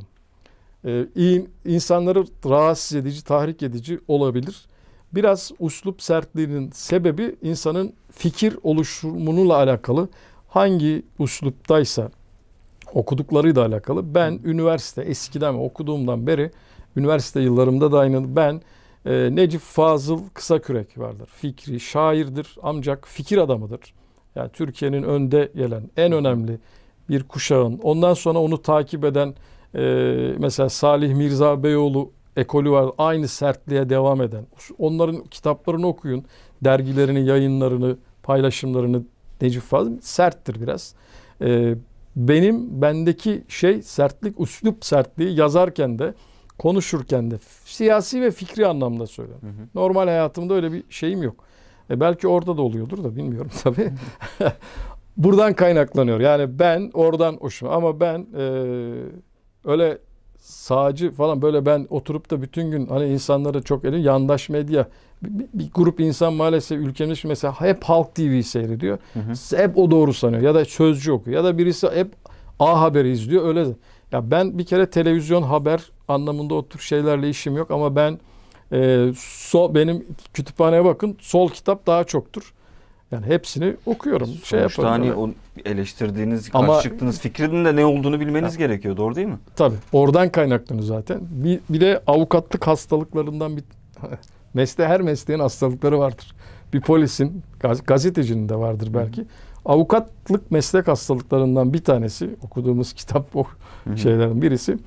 e, insanları rahatsız edici, tahrik edici olabilir. Biraz uslup sertliğinin sebebi insanın fikir oluşumunuyla alakalı. Hangi usluptaysa okuduklarıyla alakalı. Ben üniversite eskiden okuduğumdan beri üniversite yıllarımda da aynı ben e, Necip Fazıl Kısakürek vardır. Fikri şairdir ancak fikir adamıdır. Yani Türkiye'nin önde gelen en önemli bir kuşağın ondan sonra onu takip eden e, mesela Salih Mirza Beyoğlu ekolü var. Aynı sertliğe devam eden. Onların kitaplarını okuyun. Dergilerini, yayınlarını, paylaşımlarını Necip Fazıl serttir biraz. E, benim bendeki şey sertlik, üslup sertliği yazarken de konuşurken de siyasi ve fikri anlamda söylüyorum. Hı hı. Normal hayatımda öyle bir şeyim yok. E belki orada da oluyordur da bilmiyorum [laughs] tabii. Buradan kaynaklanıyor. Yani ben oradan hoşuma ama ben e, öyle sağcı falan böyle ben oturup da bütün gün hani insanlara çok eli yandaş medya bir, bir grup insan maalesef ülkemiz mesela hep Halk TV seyrediyor. Hı hı. Hep o doğru sanıyor ya da sözcü okuyor ya da birisi hep A Haber'i izliyor öyle. Ya ben bir kere televizyon haber anlamında o tür şeylerle işim yok ama ben e, so benim kütüphaneye bakın sol kitap daha çoktur. Yani hepsini okuyorum. Şey Sonuçta şey yaparım. hani o eleştirdiğiniz, Ama, karşı çıktığınız fikrinin de ne olduğunu bilmeniz ha. gerekiyor. Doğru değil mi? Tabii. Oradan kaynaklanıyor zaten. Bir, bir de avukatlık hastalıklarından bir [laughs] mesle her mesleğin hastalıkları vardır. Bir polisin, gaz, gazetecinin de vardır belki. Hı. Avukatlık meslek hastalıklarından bir tanesi okuduğumuz [laughs] kitap o Hı-hı. şeylerin birisi.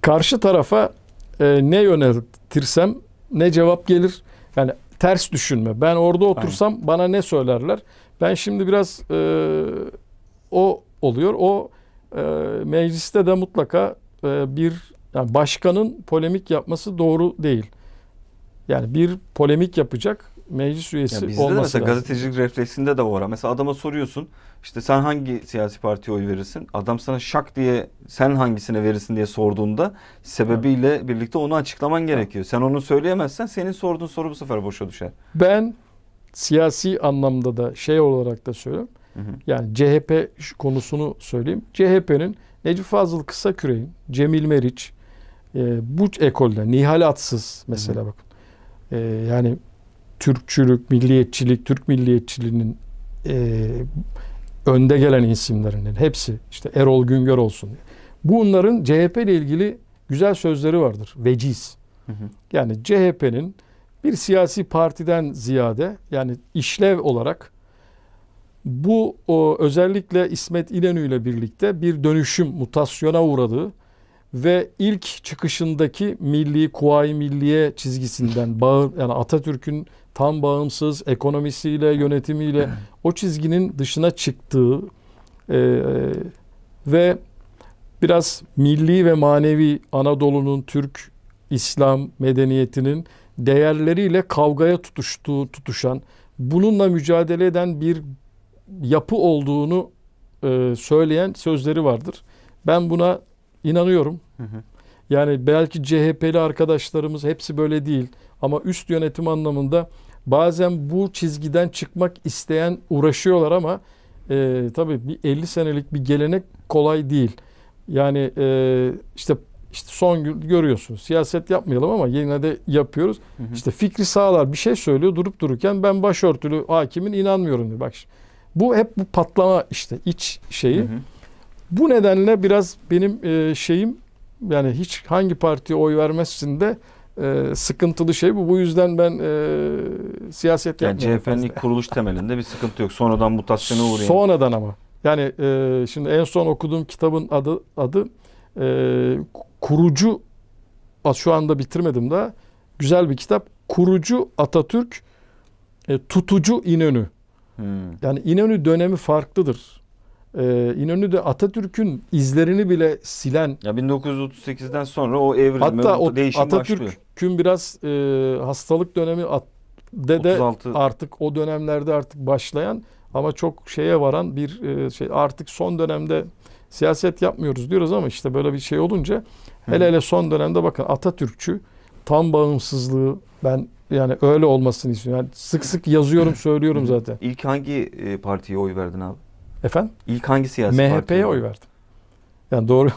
Karşı tarafa e, ne yöneltirsem ne cevap gelir. Yani ters düşünme. Ben orada otursam Aynen. bana ne söylerler? Ben şimdi biraz e, o oluyor. O e, mecliste de mutlaka e, bir yani başkanın polemik yapması doğru değil. Yani bir polemik yapacak meclis üyesi yani bizde olması de mesela lazım. gazetecilik refleksinde de var. Mesela adama soruyorsun işte sen hangi siyasi partiye oy verirsin? Adam sana şak diye sen hangisine verirsin diye sorduğunda sebebiyle evet. birlikte onu açıklaman gerekiyor. Sen onu söyleyemezsen senin sorduğun soru bu sefer boşa düşer. Ben siyasi anlamda da şey olarak da söylüyorum. Hı hı. Yani CHP konusunu söyleyeyim. CHP'nin Necip Fazıl Kısaküre'nin, Cemil Meriç, e, bu ekolden, Nihal Atsız mesela hı hı. bakın. E, yani Türkçülük, milliyetçilik, Türk milliyetçiliğinin e, önde gelen isimlerinin hepsi işte Erol Güngör olsun. Bunların CHP ile ilgili güzel sözleri vardır. Veciz. Hı hı. Yani CHP'nin bir siyasi partiden ziyade yani işlev olarak bu o, özellikle İsmet İnönü ile birlikte bir dönüşüm, mutasyona uğradığı ve ilk çıkışındaki milli, kuvayi milliye çizgisinden, bağır, yani Atatürk'ün tam bağımsız ekonomisiyle, yönetimiyle o çizginin dışına çıktığı e, ve biraz milli ve manevi Anadolu'nun Türk İslam medeniyetinin değerleriyle kavgaya tutuştuğu, tutuşan, bununla mücadele eden bir yapı olduğunu e, söyleyen sözleri vardır. Ben buna inanıyorum. Hı hı. Yani belki CHP'li arkadaşlarımız hepsi böyle değil. Ama üst yönetim anlamında bazen bu çizgiden çıkmak isteyen uğraşıyorlar ama e, tabii bir 50 senelik bir gelenek kolay değil. Yani e, işte işte son görüyorsun. Siyaset yapmayalım ama yine de yapıyoruz. Hı hı. İşte fikri sağlar bir şey söylüyor durup dururken ben başörtülü hakimin inanmıyorum diyor. Bak Bu hep bu patlama işte iç şeyi. Hı hı. Bu nedenle biraz benim e, şeyim yani hiç hangi partiye oy vermezsin de e, sıkıntılı şey bu. Bu yüzden ben e, siyaset yani yapmıyorum. CHP'nin ilk kuruluş temelinde bir sıkıntı yok. Sonradan mutasyona uğrayın. Sonradan ama. Yani e, şimdi en son okuduğum kitabın adı adı e, kurucu şu anda bitirmedim daha. Güzel bir kitap. Kurucu Atatürk e, tutucu İnönü. Hmm. Yani İnönü dönemi farklıdır. Ee, İnönü de Atatürk'ün izlerini bile silen. Ya 1938'den sonra o evrim, hatta o, değişim Atatürk'ün biraz e, hastalık dönemi at, de de 36. artık o dönemlerde artık başlayan ama çok şeye varan bir e, şey artık son dönemde siyaset yapmıyoruz diyoruz ama işte böyle bir şey olunca hele hele son dönemde bakın Atatürkçü tam bağımsızlığı ben yani öyle olmasını istiyorum. Yani sık sık yazıyorum [laughs] söylüyorum zaten. İlk hangi e, partiye oy verdin abi? Efendim? İlk hangi siyasi MHP'ye oy verdim. Yani doğru.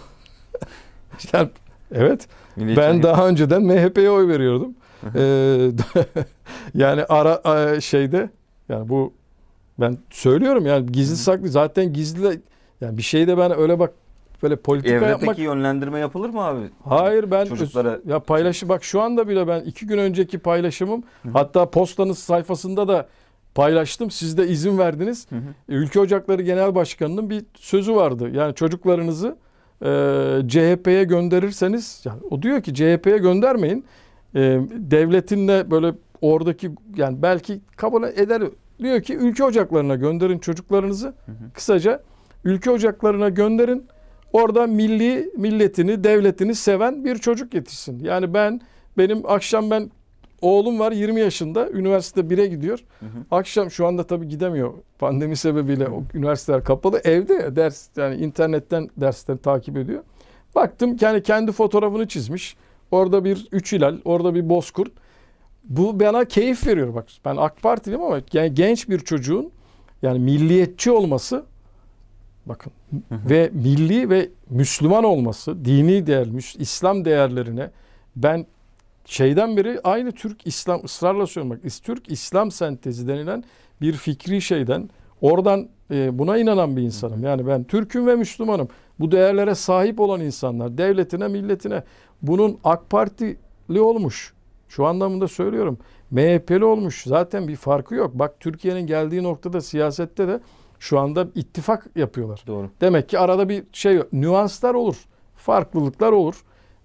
[laughs] İşler, evet. Milliyetçi ben daha önceden MHP'ye oy veriyordum. Ee, [laughs] yani ara şeyde yani bu ben söylüyorum yani gizli saklı zaten gizli yani bir şeyde ben öyle bak böyle politika Evre yapmak. yönlendirme yapılır mı abi? Hayır ben çocuklara ya paylaşı şey- bak şu anda bile ben iki gün önceki paylaşımım hatta postanız sayfasında da paylaştım. Siz de izin verdiniz. Hı hı. E, ülke Ocakları Genel Başkanı'nın bir sözü vardı. Yani çocuklarınızı e, CHP'ye gönderirseniz yani o diyor ki CHP'ye göndermeyin. E, devletinle böyle oradaki yani belki kabul eder diyor ki ülke ocaklarına gönderin çocuklarınızı. Hı hı. Kısaca ülke ocaklarına gönderin. Orada milli milletini, devletini seven bir çocuk yetişsin. Yani ben benim akşam ben oğlum var 20 yaşında. Üniversite 1'e gidiyor. Hı hı. Akşam şu anda tabii gidemiyor. Pandemi sebebiyle o üniversiteler kapalı. Evde ders yani internetten dersleri takip ediyor. Baktım yani kendi fotoğrafını çizmiş. Orada bir üç hilal, orada bir bozkurt. Bu bana keyif veriyor bak. Ben AK Partiliyim ama yani genç bir çocuğun yani milliyetçi olması bakın hı hı. ve milli ve Müslüman olması, dini değer, İslam değerlerine ben şeyden beri aynı Türk İslam ısrarla söylüyorum bak Türk İslam sentezi denilen bir fikri şeyden oradan e, buna inanan bir insanım. Yani ben Türk'üm ve Müslümanım. Bu değerlere sahip olan insanlar devletine milletine bunun AK Partili olmuş. Şu anlamında söylüyorum. MHP'li olmuş. Zaten bir farkı yok. Bak Türkiye'nin geldiği noktada siyasette de şu anda ittifak yapıyorlar. Doğru. Demek ki arada bir şey nüanslar olur. Farklılıklar olur.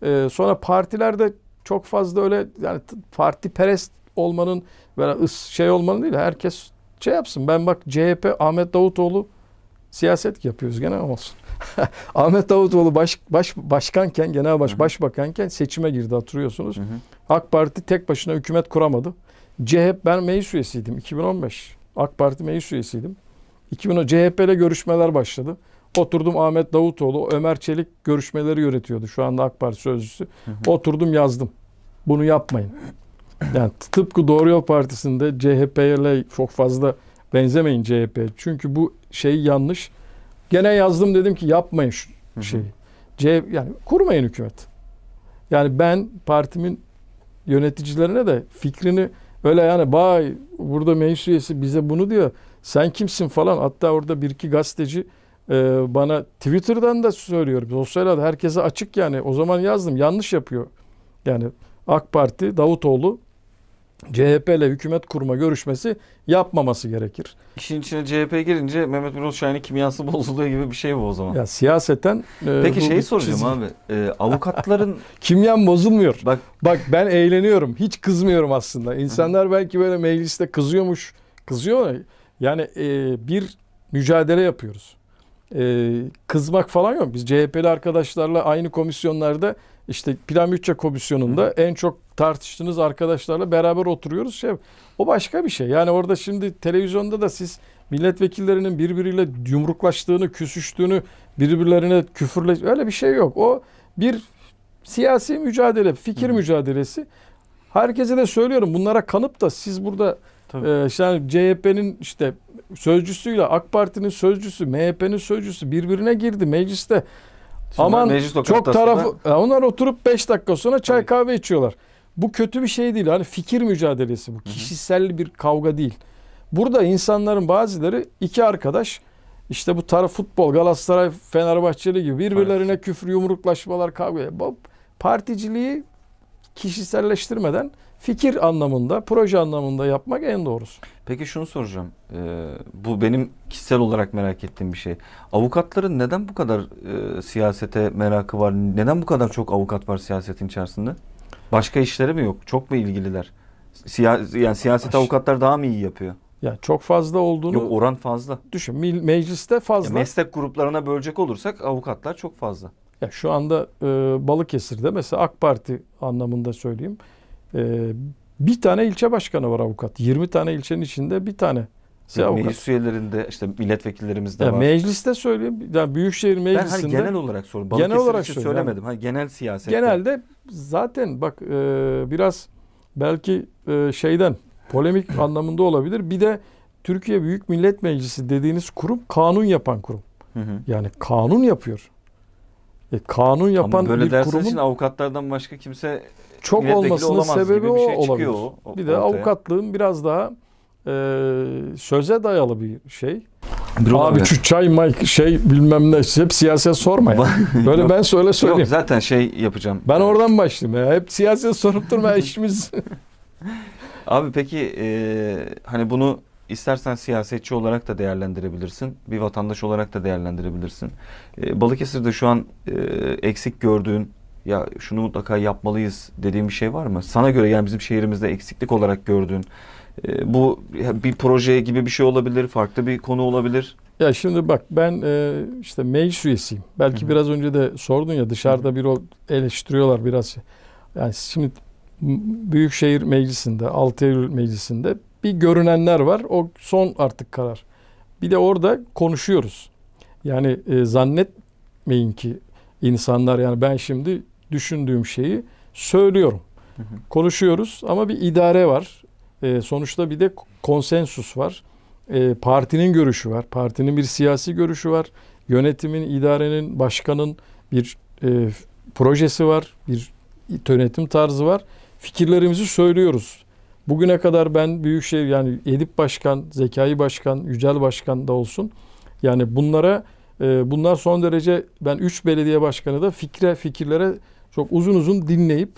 Ee, sonra partilerde çok fazla öyle yani parti perest olmanın veya şey olmanın değil. Herkes şey yapsın. Ben bak CHP Ahmet Davutoğlu siyaset yapıyoruz gene olsun. [laughs] Ahmet Davutoğlu baş, baş, başkanken, genel baş, hı hı. başbakanken seçime girdi hatırlıyorsunuz. Hı hı. AK Parti tek başına hükümet kuramadı. CHP ben meclis üyesiydim 2015. AK Parti meclis üyesiydim. 2010 CHP ile görüşmeler başladı. Oturdum Ahmet Davutoğlu, Ömer Çelik görüşmeleri yönetiyordu. Şu anda AK Parti sözcüsü. Hı hı. Oturdum yazdım. Bunu yapmayın. Yani tıpkı Doğru Yol Partisi'nde CHP'yle çok fazla benzemeyin CHP. Çünkü bu şey yanlış. Gene yazdım dedim ki yapmayın şu şeyi. Hı hı. yani kurmayın hükümet. Yani ben partimin yöneticilerine de fikrini öyle yani bay burada meclis üyesi bize bunu diyor. Sen kimsin falan. Hatta orada bir iki gazeteci e, bana Twitter'dan da söylüyor. Sosyal herkese açık yani. O zaman yazdım. Yanlış yapıyor. Yani AK Parti Davutoğlu CHP ile hükümet kurma görüşmesi yapmaması gerekir. İşin içine CHP girince Mehmet Murat Şahin'in kimyası [laughs] bozuluyor gibi bir şey bu o zaman. Ya siyaseten e, Peki şey soracağım abi. E, avukatların [laughs] kimyan bozulmuyor. Bak bak ben eğleniyorum. Hiç kızmıyorum aslında. İnsanlar belki böyle mecliste kızıyormuş. Kızıyor. Yani e, bir mücadele yapıyoruz. E, kızmak falan yok. Biz CHP'li arkadaşlarla aynı komisyonlarda işte plan bütçe komisyonunda en çok tartıştığınız arkadaşlarla beraber oturuyoruz. Şey, o başka bir şey. Yani orada şimdi televizyonda da siz milletvekillerinin birbiriyle yumruklaştığını, küsüştüğünü, birbirlerine küfürle öyle bir şey yok. O bir siyasi mücadele, fikir Hı. mücadelesi. Herkese de söylüyorum bunlara kanıp da siz burada Tabii. e, işte CHP'nin işte sözcüsüyle AK Parti'nin sözcüsü, MHP'nin sözcüsü birbirine girdi mecliste. Şimdi Aman çok taraf onlar oturup 5 dakika sonra çay kahve içiyorlar. Bu kötü bir şey değil. Hani fikir mücadelesi bu. Kişisel bir kavga değil. Burada insanların bazıları iki arkadaş işte bu taraf futbol Galatasaray Fenerbahçeli gibi birbirlerine küfür yumruklaşmalar kavga. Particiliği kişiselleştirmeden fikir anlamında, proje anlamında yapmak en doğrusu. Peki şunu soracağım. Ee, bu benim kişisel olarak merak ettiğim bir şey. Avukatların neden bu kadar e, siyasete merakı var? Neden bu kadar çok avukat var siyasetin içerisinde? Başka işleri mi yok? Çok mu ilgililer? Siya yani siyaset avukatlar daha mı iyi yapıyor? Ya çok fazla olduğunu... Yok oran fazla. Düşün mecliste fazla. Ya meslek gruplarına bölecek olursak avukatlar çok fazla. Ya şu anda e, Balıkesir'de mesela AK Parti anlamında söyleyeyim. Ee, bir tane ilçe başkanı var avukat. 20 tane ilçenin içinde bir tane. Yani meclis üyelerinde işte milletvekillerimiz de ya var. Mecliste söyleyeyim. Yani Büyükşehir Meclisi'nde. Ben hani genel olarak sorun. Genel olarak için şey söylemedim. Yani. Hani genel siyaset Genelde zaten bak e, biraz belki e, şeyden polemik [clears throat] anlamında olabilir. Bir de Türkiye Büyük Millet Meclisi dediğiniz kurum kanun yapan kurum. Yani kanun yapıyor. E, kanun yapan Ama böyle bir kurumun... için avukatlardan başka kimse çok olmasının sebebi o şey olabilir. O, bir de ortaya. avukatlığın biraz daha e, söze dayalı bir şey. Bir Abi şu çay may şey bilmem ne hep siyaset sorma [laughs] Böyle ben söyle söyleyeyim. Yok zaten şey yapacağım. Ben oradan başladım. ya. Hep siyaset sorup durma [laughs] işimiz. [laughs] Abi peki e, hani bunu istersen siyasetçi olarak da değerlendirebilirsin. Bir vatandaş olarak da değerlendirebilirsin. E, Balıkesir'de şu an e, eksik gördüğün ya şunu mutlaka yapmalıyız dediğim bir şey var mı? Sana göre yani bizim şehrimizde eksiklik olarak gördüğün e, bu bir proje gibi bir şey olabilir, farklı bir konu olabilir. Ya şimdi bak ben e, işte meclis üyesiyim. Belki Hı-hı. biraz önce de sordun ya dışarıda bir o eleştiriyorlar biraz. Yani şimdi Büyükşehir Meclisi'nde, 6 Eylül Meclisi'nde bir görünenler var. O son artık karar. Bir de orada konuşuyoruz. Yani e, zannetmeyin ki insanlar yani ben şimdi düşündüğüm şeyi söylüyorum. Hı hı. Konuşuyoruz ama bir idare var. E, sonuçta bir de konsensus var. E, partinin görüşü var. Partinin bir siyasi görüşü var. Yönetimin, idarenin, başkanın bir e, projesi var. Bir yönetim tarzı var. Fikirlerimizi söylüyoruz. Bugüne kadar ben Büyükşehir yani Edip Başkan, Zekai Başkan, Yücel Başkan da olsun. Yani bunlara e, bunlar son derece ben 3 belediye başkanı da fikre fikirlere çok uzun uzun dinleyip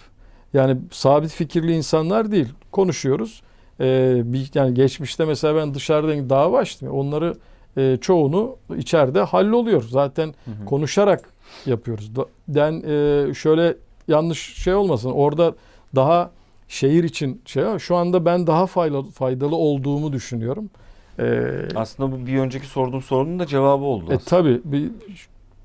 yani sabit fikirli insanlar değil konuşuyoruz. Ee, bir, yani geçmişte mesela ben dışarıdan dava açtım. Onları e, çoğunu içeride halloluyor. Zaten hı hı. konuşarak yapıyoruz. Den e, şöyle yanlış şey olmasın. Orada daha şehir için şey şu anda ben daha faydalı, faydalı olduğumu düşünüyorum. Ee, aslında bu bir önceki sorduğum sorunun da cevabı oldu. E, tabii bir,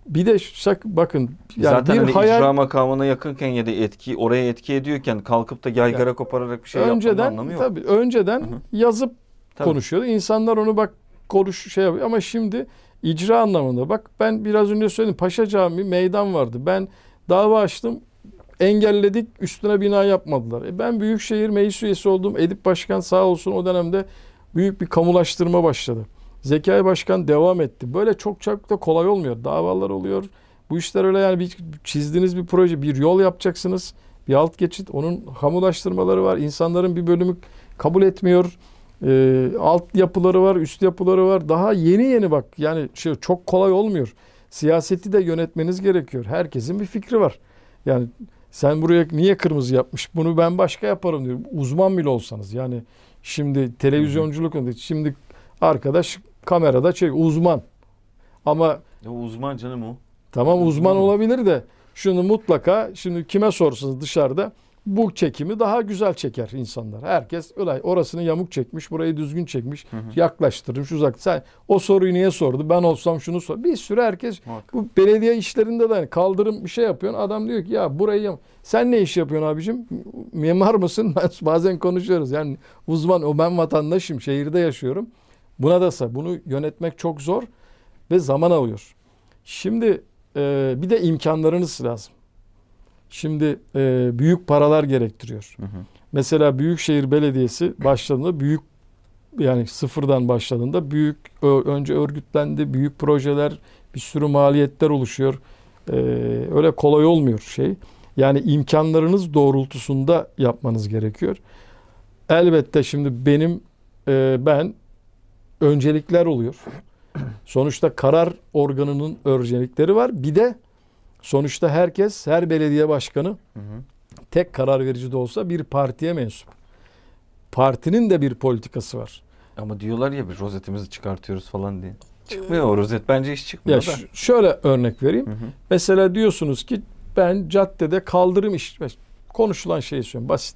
bir de şak bakın yani zaten bir hani hayal, icra makamına yakınken ya da etki oraya etki ediyorken kalkıp da yaygara yani, kopararak bir şey önceden, yapmanın anlamı yok. Tabii önceden Hı-hı. yazıp tabii. konuşuyordu. İnsanlar onu bak konuş şey yapıyor ama şimdi icra anlamında bak ben biraz önce söyledim Paşa Camii meydan vardı. Ben dava açtım engelledik üstüne bina yapmadılar. E ben Büyükşehir Meclis üyesi oldum. Edip Başkan sağ olsun o dönemde büyük bir kamulaştırma başladı. Zekai Başkan devam etti. Böyle çok çabuk da kolay olmuyor. Davalar oluyor. Bu işler öyle yani bir çizdiğiniz bir proje, bir yol yapacaksınız. Bir alt geçit, onun hamulaştırmaları var. İnsanların bir bölümü kabul etmiyor. E, alt yapıları var, üst yapıları var. Daha yeni yeni bak yani şey çok kolay olmuyor. Siyaseti de yönetmeniz gerekiyor. Herkesin bir fikri var. Yani sen buraya niye kırmızı yapmış? Bunu ben başka yaparım diyor. Uzman bile olsanız yani şimdi televizyonculuk şimdi arkadaş kamerada çek uzman. Ama ya uzman canım o. Tamam uzman, uzman olabilir de şunu mutlaka şimdi kime sorsunuz dışarıda bu çekimi daha güzel çeker insanlar. Herkes olay orasını yamuk çekmiş, burayı düzgün çekmiş, hı yaklaştırmış, uzak. Sen o soruyu niye sordu? Ben olsam şunu sor. Bir sürü herkes bu belediye işlerinde de hani kaldırım bir şey yapıyorsun. Adam diyor ki ya burayı yam. Sen ne iş yapıyorsun abicim? Mimar mısın? [laughs] Bazen konuşuyoruz. Yani uzman o ben vatandaşım, şehirde yaşıyorum. Buna dasa bunu yönetmek çok zor ve zaman alıyor. Şimdi e, bir de imkanlarınız lazım. Şimdi e, büyük paralar gerektiriyor. Hı hı. Mesela Büyükşehir Belediyesi başladığında büyük yani sıfırdan başladığında büyük önce örgütlendi, büyük projeler, bir sürü maliyetler oluşuyor. E, öyle kolay olmuyor şey. Yani imkanlarınız doğrultusunda yapmanız gerekiyor. Elbette şimdi benim e, ben öncelikler oluyor. Sonuçta karar organının öncelikleri var. Bir de sonuçta herkes, her belediye başkanı hı hı. tek karar verici de olsa bir partiye mensup. Partinin de bir politikası var. Ama diyorlar ya bir rozetimizi çıkartıyoruz falan diye. Çıkmıyor o rozet. Bence hiç çıkmıyor ya da. Şöyle örnek vereyim. Hı hı. Mesela diyorsunuz ki ben caddede kaldırım iş konuşulan şeyi söylüyorum. Basit.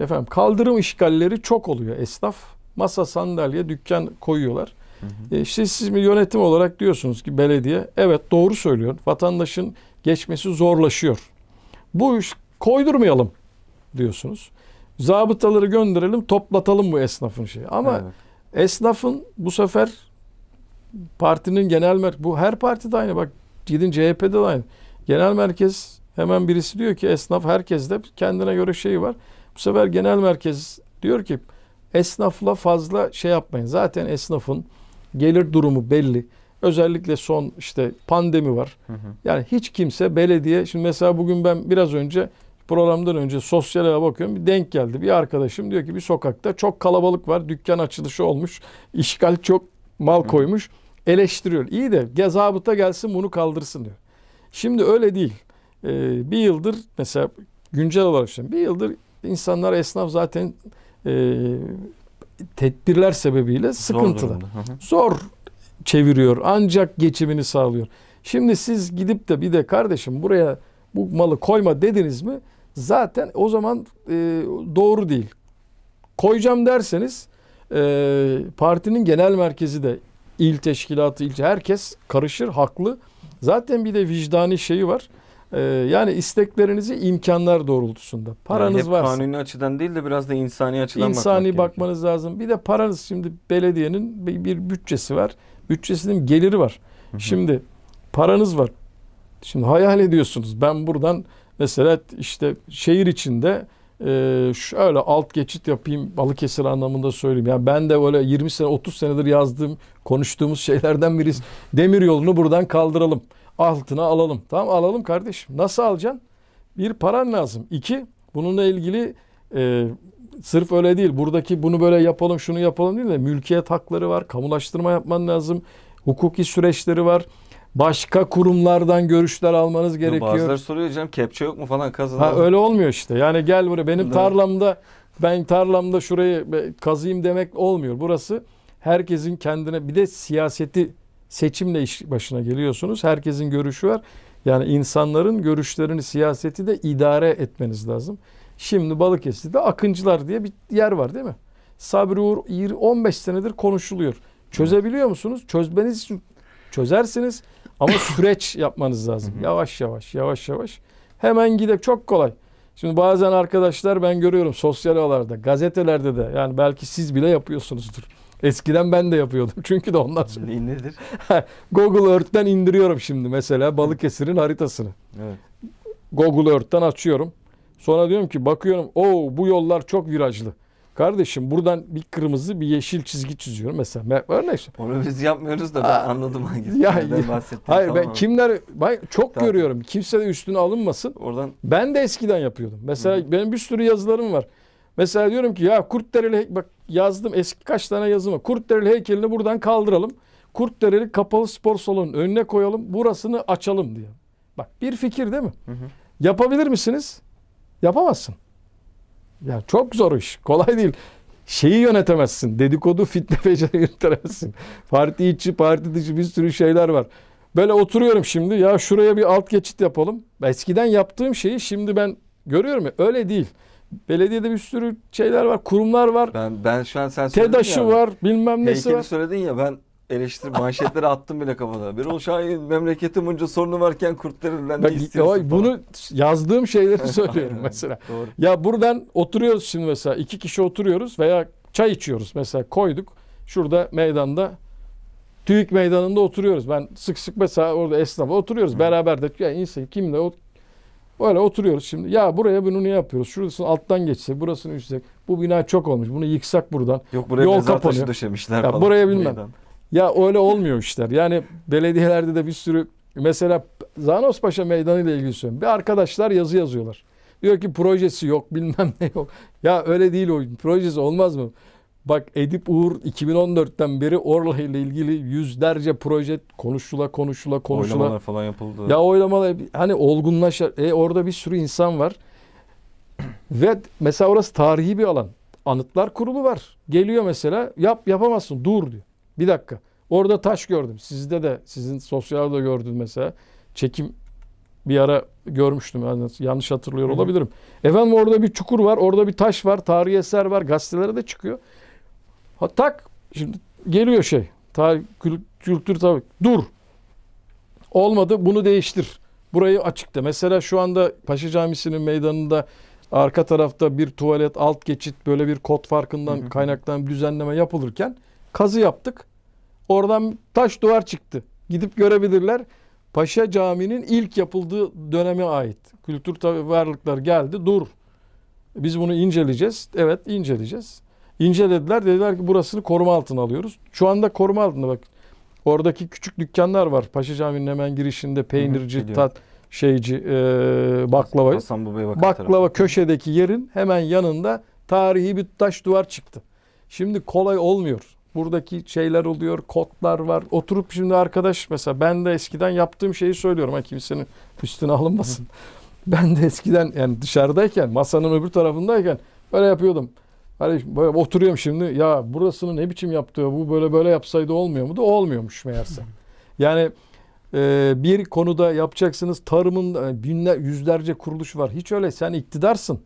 Efendim kaldırım işgalleri çok oluyor esnaf masa, sandalye, dükkan koyuyorlar. Hı hı. E işte siz bir yönetim olarak diyorsunuz ki belediye evet doğru söylüyor. Vatandaşın geçmesi zorlaşıyor. Bu iş koydurmayalım diyorsunuz. Zabıtaları gönderelim toplatalım bu esnafın şeyi. Ama evet. esnafın bu sefer partinin genel merkez bu her partide aynı bak gidin CHP'de de aynı. Genel merkez hemen birisi diyor ki esnaf herkes de kendine göre şeyi var. Bu sefer genel merkez diyor ki esnafla fazla şey yapmayın. Zaten esnafın gelir durumu belli. Özellikle son işte pandemi var. Hı hı. Yani hiç kimse belediye şimdi mesela bugün ben biraz önce programdan önce sosyale bakıyorum bir denk geldi. Bir arkadaşım diyor ki bir sokakta çok kalabalık var. Dükkan açılışı olmuş. işgal çok mal koymuş. Eleştiriyor. İyi de gezabıta gelsin bunu kaldırsın diyor. Şimdi öyle değil. Ee, bir yıldır mesela güncel olarak şimdi bir yıldır insanlar esnaf zaten e, tedbirler sebebiyle sıkıntılı. Zor, Zor çeviriyor ancak geçimini sağlıyor. Şimdi siz gidip de bir de kardeşim buraya bu malı koyma dediniz mi zaten o zaman e, doğru değil. Koyacağım derseniz e, partinin genel merkezi de il teşkilatı, ilçe herkes karışır haklı. Zaten bir de vicdani şeyi var. Ee, yani isteklerinizi imkanlar doğrultusunda. Paranız yani hep varsa. Kanuni açıdan değil de biraz da insani açıdan insani bakmak bakmanız gerekiyor. lazım. Bir de paranız şimdi belediyenin bir bütçesi var. Bütçesinin geliri var. Hı hı. Şimdi paranız var. Şimdi hayal ediyorsunuz. Ben buradan mesela işte şehir içinde e, şöyle alt geçit yapayım Balıkesir anlamında söyleyeyim. Yani ben de öyle 20 sene 30 senedir yazdığım konuştuğumuz şeylerden biriz. Demir yolunu buradan kaldıralım altına alalım. Tamam alalım kardeşim. Nasıl alacaksın? Bir paran lazım. İki bununla ilgili e, sırf öyle değil. Buradaki bunu böyle yapalım şunu yapalım değil de mülkiyet hakları var. Kamulaştırma yapman lazım. Hukuki süreçleri var. Başka kurumlardan görüşler almanız gerekiyor. Bazıları soruyor canım kepçe yok mu falan kazanalım. Ha, öyle olmuyor işte. Yani gel buraya benim tarlamda ben tarlamda şurayı kazıyım demek olmuyor. Burası herkesin kendine bir de siyaseti seçimle iş başına geliyorsunuz. Herkesin görüşü var. Yani insanların görüşlerini siyaseti de idare etmeniz lazım. Şimdi Balıkesir'de Akıncılar diye bir yer var değil mi? Sabri Uğur 15 senedir konuşuluyor. Çözebiliyor musunuz? Çözmeniz için çözersiniz ama [coughs] süreç yapmanız lazım. Yavaş yavaş yavaş yavaş. Hemen gidip çok kolay. Şimdi bazen arkadaşlar ben görüyorum sosyal ağlarda, gazetelerde de yani belki siz bile yapıyorsunuzdur. Eskiden ben de yapıyordum. [laughs] Çünkü de ondan sonra. nedir? [laughs] Google Earth'ten indiriyorum şimdi mesela Balıkesir'in haritasını. Evet. Google Earth'ten açıyorum. Sonra diyorum ki bakıyorum o bu yollar çok virajlı. Kardeşim buradan bir kırmızı bir yeşil çizgi çiziyorum mesela. Örnek. Onu biz yapmıyoruz da ben Aa, anladım hangi ya, ya, Hayır tamam. ben kimler ben çok tamam. görüyorum. Kimse de üstüne alınmasın. Oradan ben de eskiden yapıyordum. Mesela Hı. benim bir sürü yazılarım var. Mesela diyorum ki ya kurt Kurtdereli bak yazdım eski kaç tane yazımı. Kurtdereli heykelini buradan kaldıralım. Kurtdereli kapalı spor salonunun önüne koyalım. Burasını açalım diye. Bak bir fikir değil mi? Hı hı. Yapabilir misiniz? Yapamazsın. Ya çok zor iş. Kolay değil. Şeyi yönetemezsin. Dedikodu, fitne fece [laughs] yönetemezsin. Parti içi, parti dışı bir sürü şeyler var. Böyle oturuyorum şimdi. Ya şuraya bir alt geçit yapalım. Eskiden yaptığım şeyi şimdi ben görüyorum ya. Öyle değil. Belediyede bir sürü şeyler var, kurumlar var. Ben ben şu an sen TEDAŞ'ı var, bilmem nesi Heykeli var. söyledin ya ben eleştir, manşetleri attım bile kafana. Bir o şahin memleketin bunca sorunu varken kurtlarından ne istiyorsun? Ya, bunu yazdığım şeyleri [laughs] söylüyorum mesela. [laughs] Doğru. Ya buradan oturuyoruz şimdi mesela iki kişi oturuyoruz veya çay içiyoruz mesela koyduk. Şurada meydanda TÜİK meydanında oturuyoruz. Ben sık sık mesela orada esnafa oturuyoruz. Hı. Beraber de ya insan kimle o Öyle oturuyoruz şimdi. Ya buraya bunu ne yapıyoruz? Şurasını alttan geçsek, burasını üstsek. Bu bina çok olmuş. Bunu yıksak buradan. Yok buraya yol kapanıyor. döşemişler ya, Buraya bilmem. Meydan. Ya öyle olmuyor işler. Yani belediyelerde de bir sürü mesela Zanos Paşa Meydanı ile ilgili söylüyorum. Bir arkadaşlar yazı yazıyorlar. Diyor ki projesi yok bilmem ne yok. Ya öyle değil o projesi olmaz mı? Bak Edip Uğur 2014'ten beri Orla ile ilgili yüzlerce proje konuşula konuşula konuşula. Oylamalar falan yapıldı. Ya oylamalar hani olgunlaşır. e, orada bir sürü insan var. Ve mesela orası tarihi bir alan. Anıtlar kurulu var. Geliyor mesela yap yapamazsın dur diyor. Bir dakika. Orada taş gördüm. Sizde de sizin sosyalde gördüm mesela. Çekim bir ara görmüştüm. Yani yanlış hatırlıyor olabilirim. Efendim orada bir çukur var, orada bir taş var, tarihi eser var. Gazetelere de çıkıyor. Ha, tak şimdi geliyor şey. Tarih kültür tabii. Dur. Olmadı bunu değiştir. Burayı açıkta. Mesela şu anda Paşa Camisi'nin meydanında arka tarafta bir tuvalet, alt geçit böyle bir kod farkından hı hı. kaynaklanan düzenleme yapılırken kazı yaptık. Oradan taş duvar çıktı. Gidip görebilirler. Paşa Camii'nin ilk yapıldığı döneme ait. Kültür varlıklar geldi. Dur. Biz bunu inceleyeceğiz. Evet inceleyeceğiz incelediler. Dediler ki burasını koruma altına alıyoruz. Şu anda koruma altında bak. Oradaki küçük dükkanlar var. Paşa Camii'nin hemen girişinde peynirci, tat, şeyci, e, baklava. Hasan Baba baklava tarafı. köşedeki yerin hemen yanında tarihi bir taş duvar çıktı. Şimdi kolay olmuyor. Buradaki şeyler oluyor, kotlar var. Oturup şimdi arkadaş mesela ben de eskiden yaptığım şeyi söylüyorum. Ha kimsenin üstüne alınmasın. ben de eskiden yani dışarıdayken, masanın öbür tarafındayken böyle yapıyordum. Hani böyle oturuyorum şimdi ya burasını ne biçim yaptığı bu böyle böyle yapsaydı olmuyor mu da olmuyormuş meğerse. yani e, bir konuda yapacaksınız tarımın e, binler yüzlerce kuruluş var. Hiç öyle sen iktidarsın.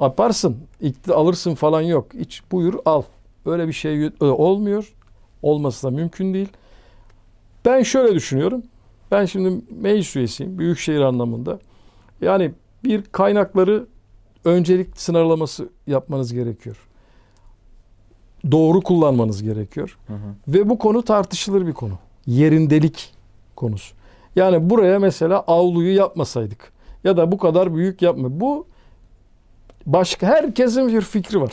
aparsın, İktid alırsın falan yok. Hiç buyur al. Öyle bir şey e, olmuyor. Olması da mümkün değil. Ben şöyle düşünüyorum. Ben şimdi meclis üyesiyim. Büyükşehir anlamında. Yani bir kaynakları öncelik sınırlaması yapmanız gerekiyor. Doğru kullanmanız gerekiyor. Hı hı. Ve bu konu tartışılır bir konu. Yerindelik konusu. Yani buraya mesela avluyu yapmasaydık ya da bu kadar büyük yapma. Bu başka herkesin bir fikri var.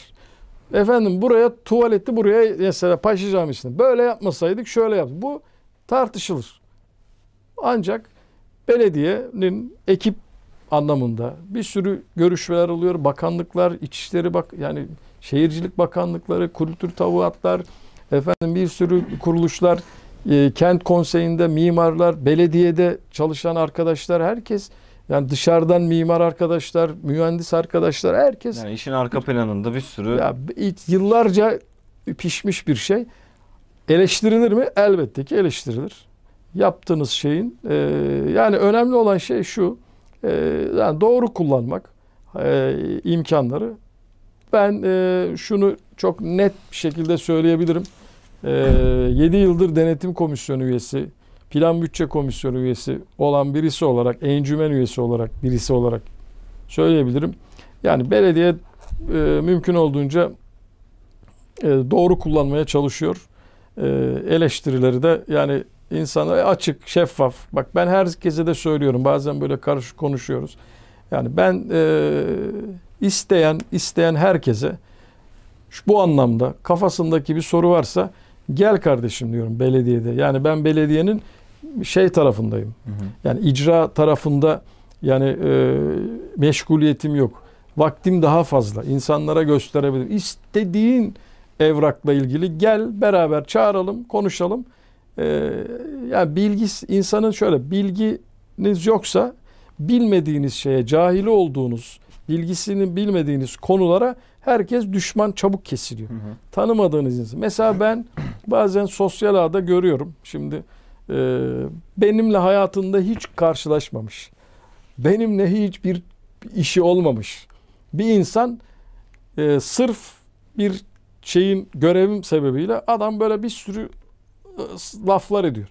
Efendim buraya tuvaleti buraya mesela Paşa Camisi'nde böyle yapmasaydık şöyle yap. Bu tartışılır. Ancak belediyenin ekip anlamında bir sürü görüşmeler oluyor. Bakanlıklar, İçişleri Bak yani Şehircilik Bakanlıkları, Kültür Tavuatlar, efendim bir sürü kuruluşlar, e, kent konseyinde mimarlar, belediyede çalışan arkadaşlar herkes yani dışarıdan mimar arkadaşlar, mühendis arkadaşlar herkes. Yani işin arka planında bir sürü. Ya, yıllarca pişmiş bir şey. Eleştirilir mi? Elbette ki eleştirilir. Yaptığınız şeyin. E, yani önemli olan şey şu e, yani doğru kullanmak e, imkanları. Ben e, şunu çok net bir şekilde söyleyebilirim. E, 7 yıldır denetim komisyonu üyesi, plan bütçe komisyonu üyesi olan birisi olarak, encümen üyesi olarak, birisi olarak söyleyebilirim. Yani belediye e, mümkün olduğunca e, doğru kullanmaya çalışıyor. E, eleştirileri de yani insana açık, şeffaf. Bak ben herkese de söylüyorum. Bazen böyle karışık konuşuyoruz. Yani ben e, isteyen, isteyen herkese şu, bu anlamda kafasındaki bir soru varsa gel kardeşim diyorum belediyede. Yani ben belediyenin şey tarafındayım. Hı hı. Yani icra tarafında yani e, meşguliyetim yok. Vaktim daha fazla. İnsanlara gösterebilirim. İstediğin evrakla ilgili gel beraber çağıralım, konuşalım. Ee, yani bilgi insanın şöyle bilginiz yoksa bilmediğiniz şeye cahili olduğunuz bilgisini bilmediğiniz konulara herkes düşman çabuk kesiliyor. Hı hı. Tanımadığınız insan. Mesela ben bazen sosyal ağda görüyorum. Şimdi e, benimle hayatında hiç karşılaşmamış. Benimle hiçbir işi olmamış. Bir insan e, sırf bir şeyin görevim sebebiyle adam böyle bir sürü Iı, laflar ediyor.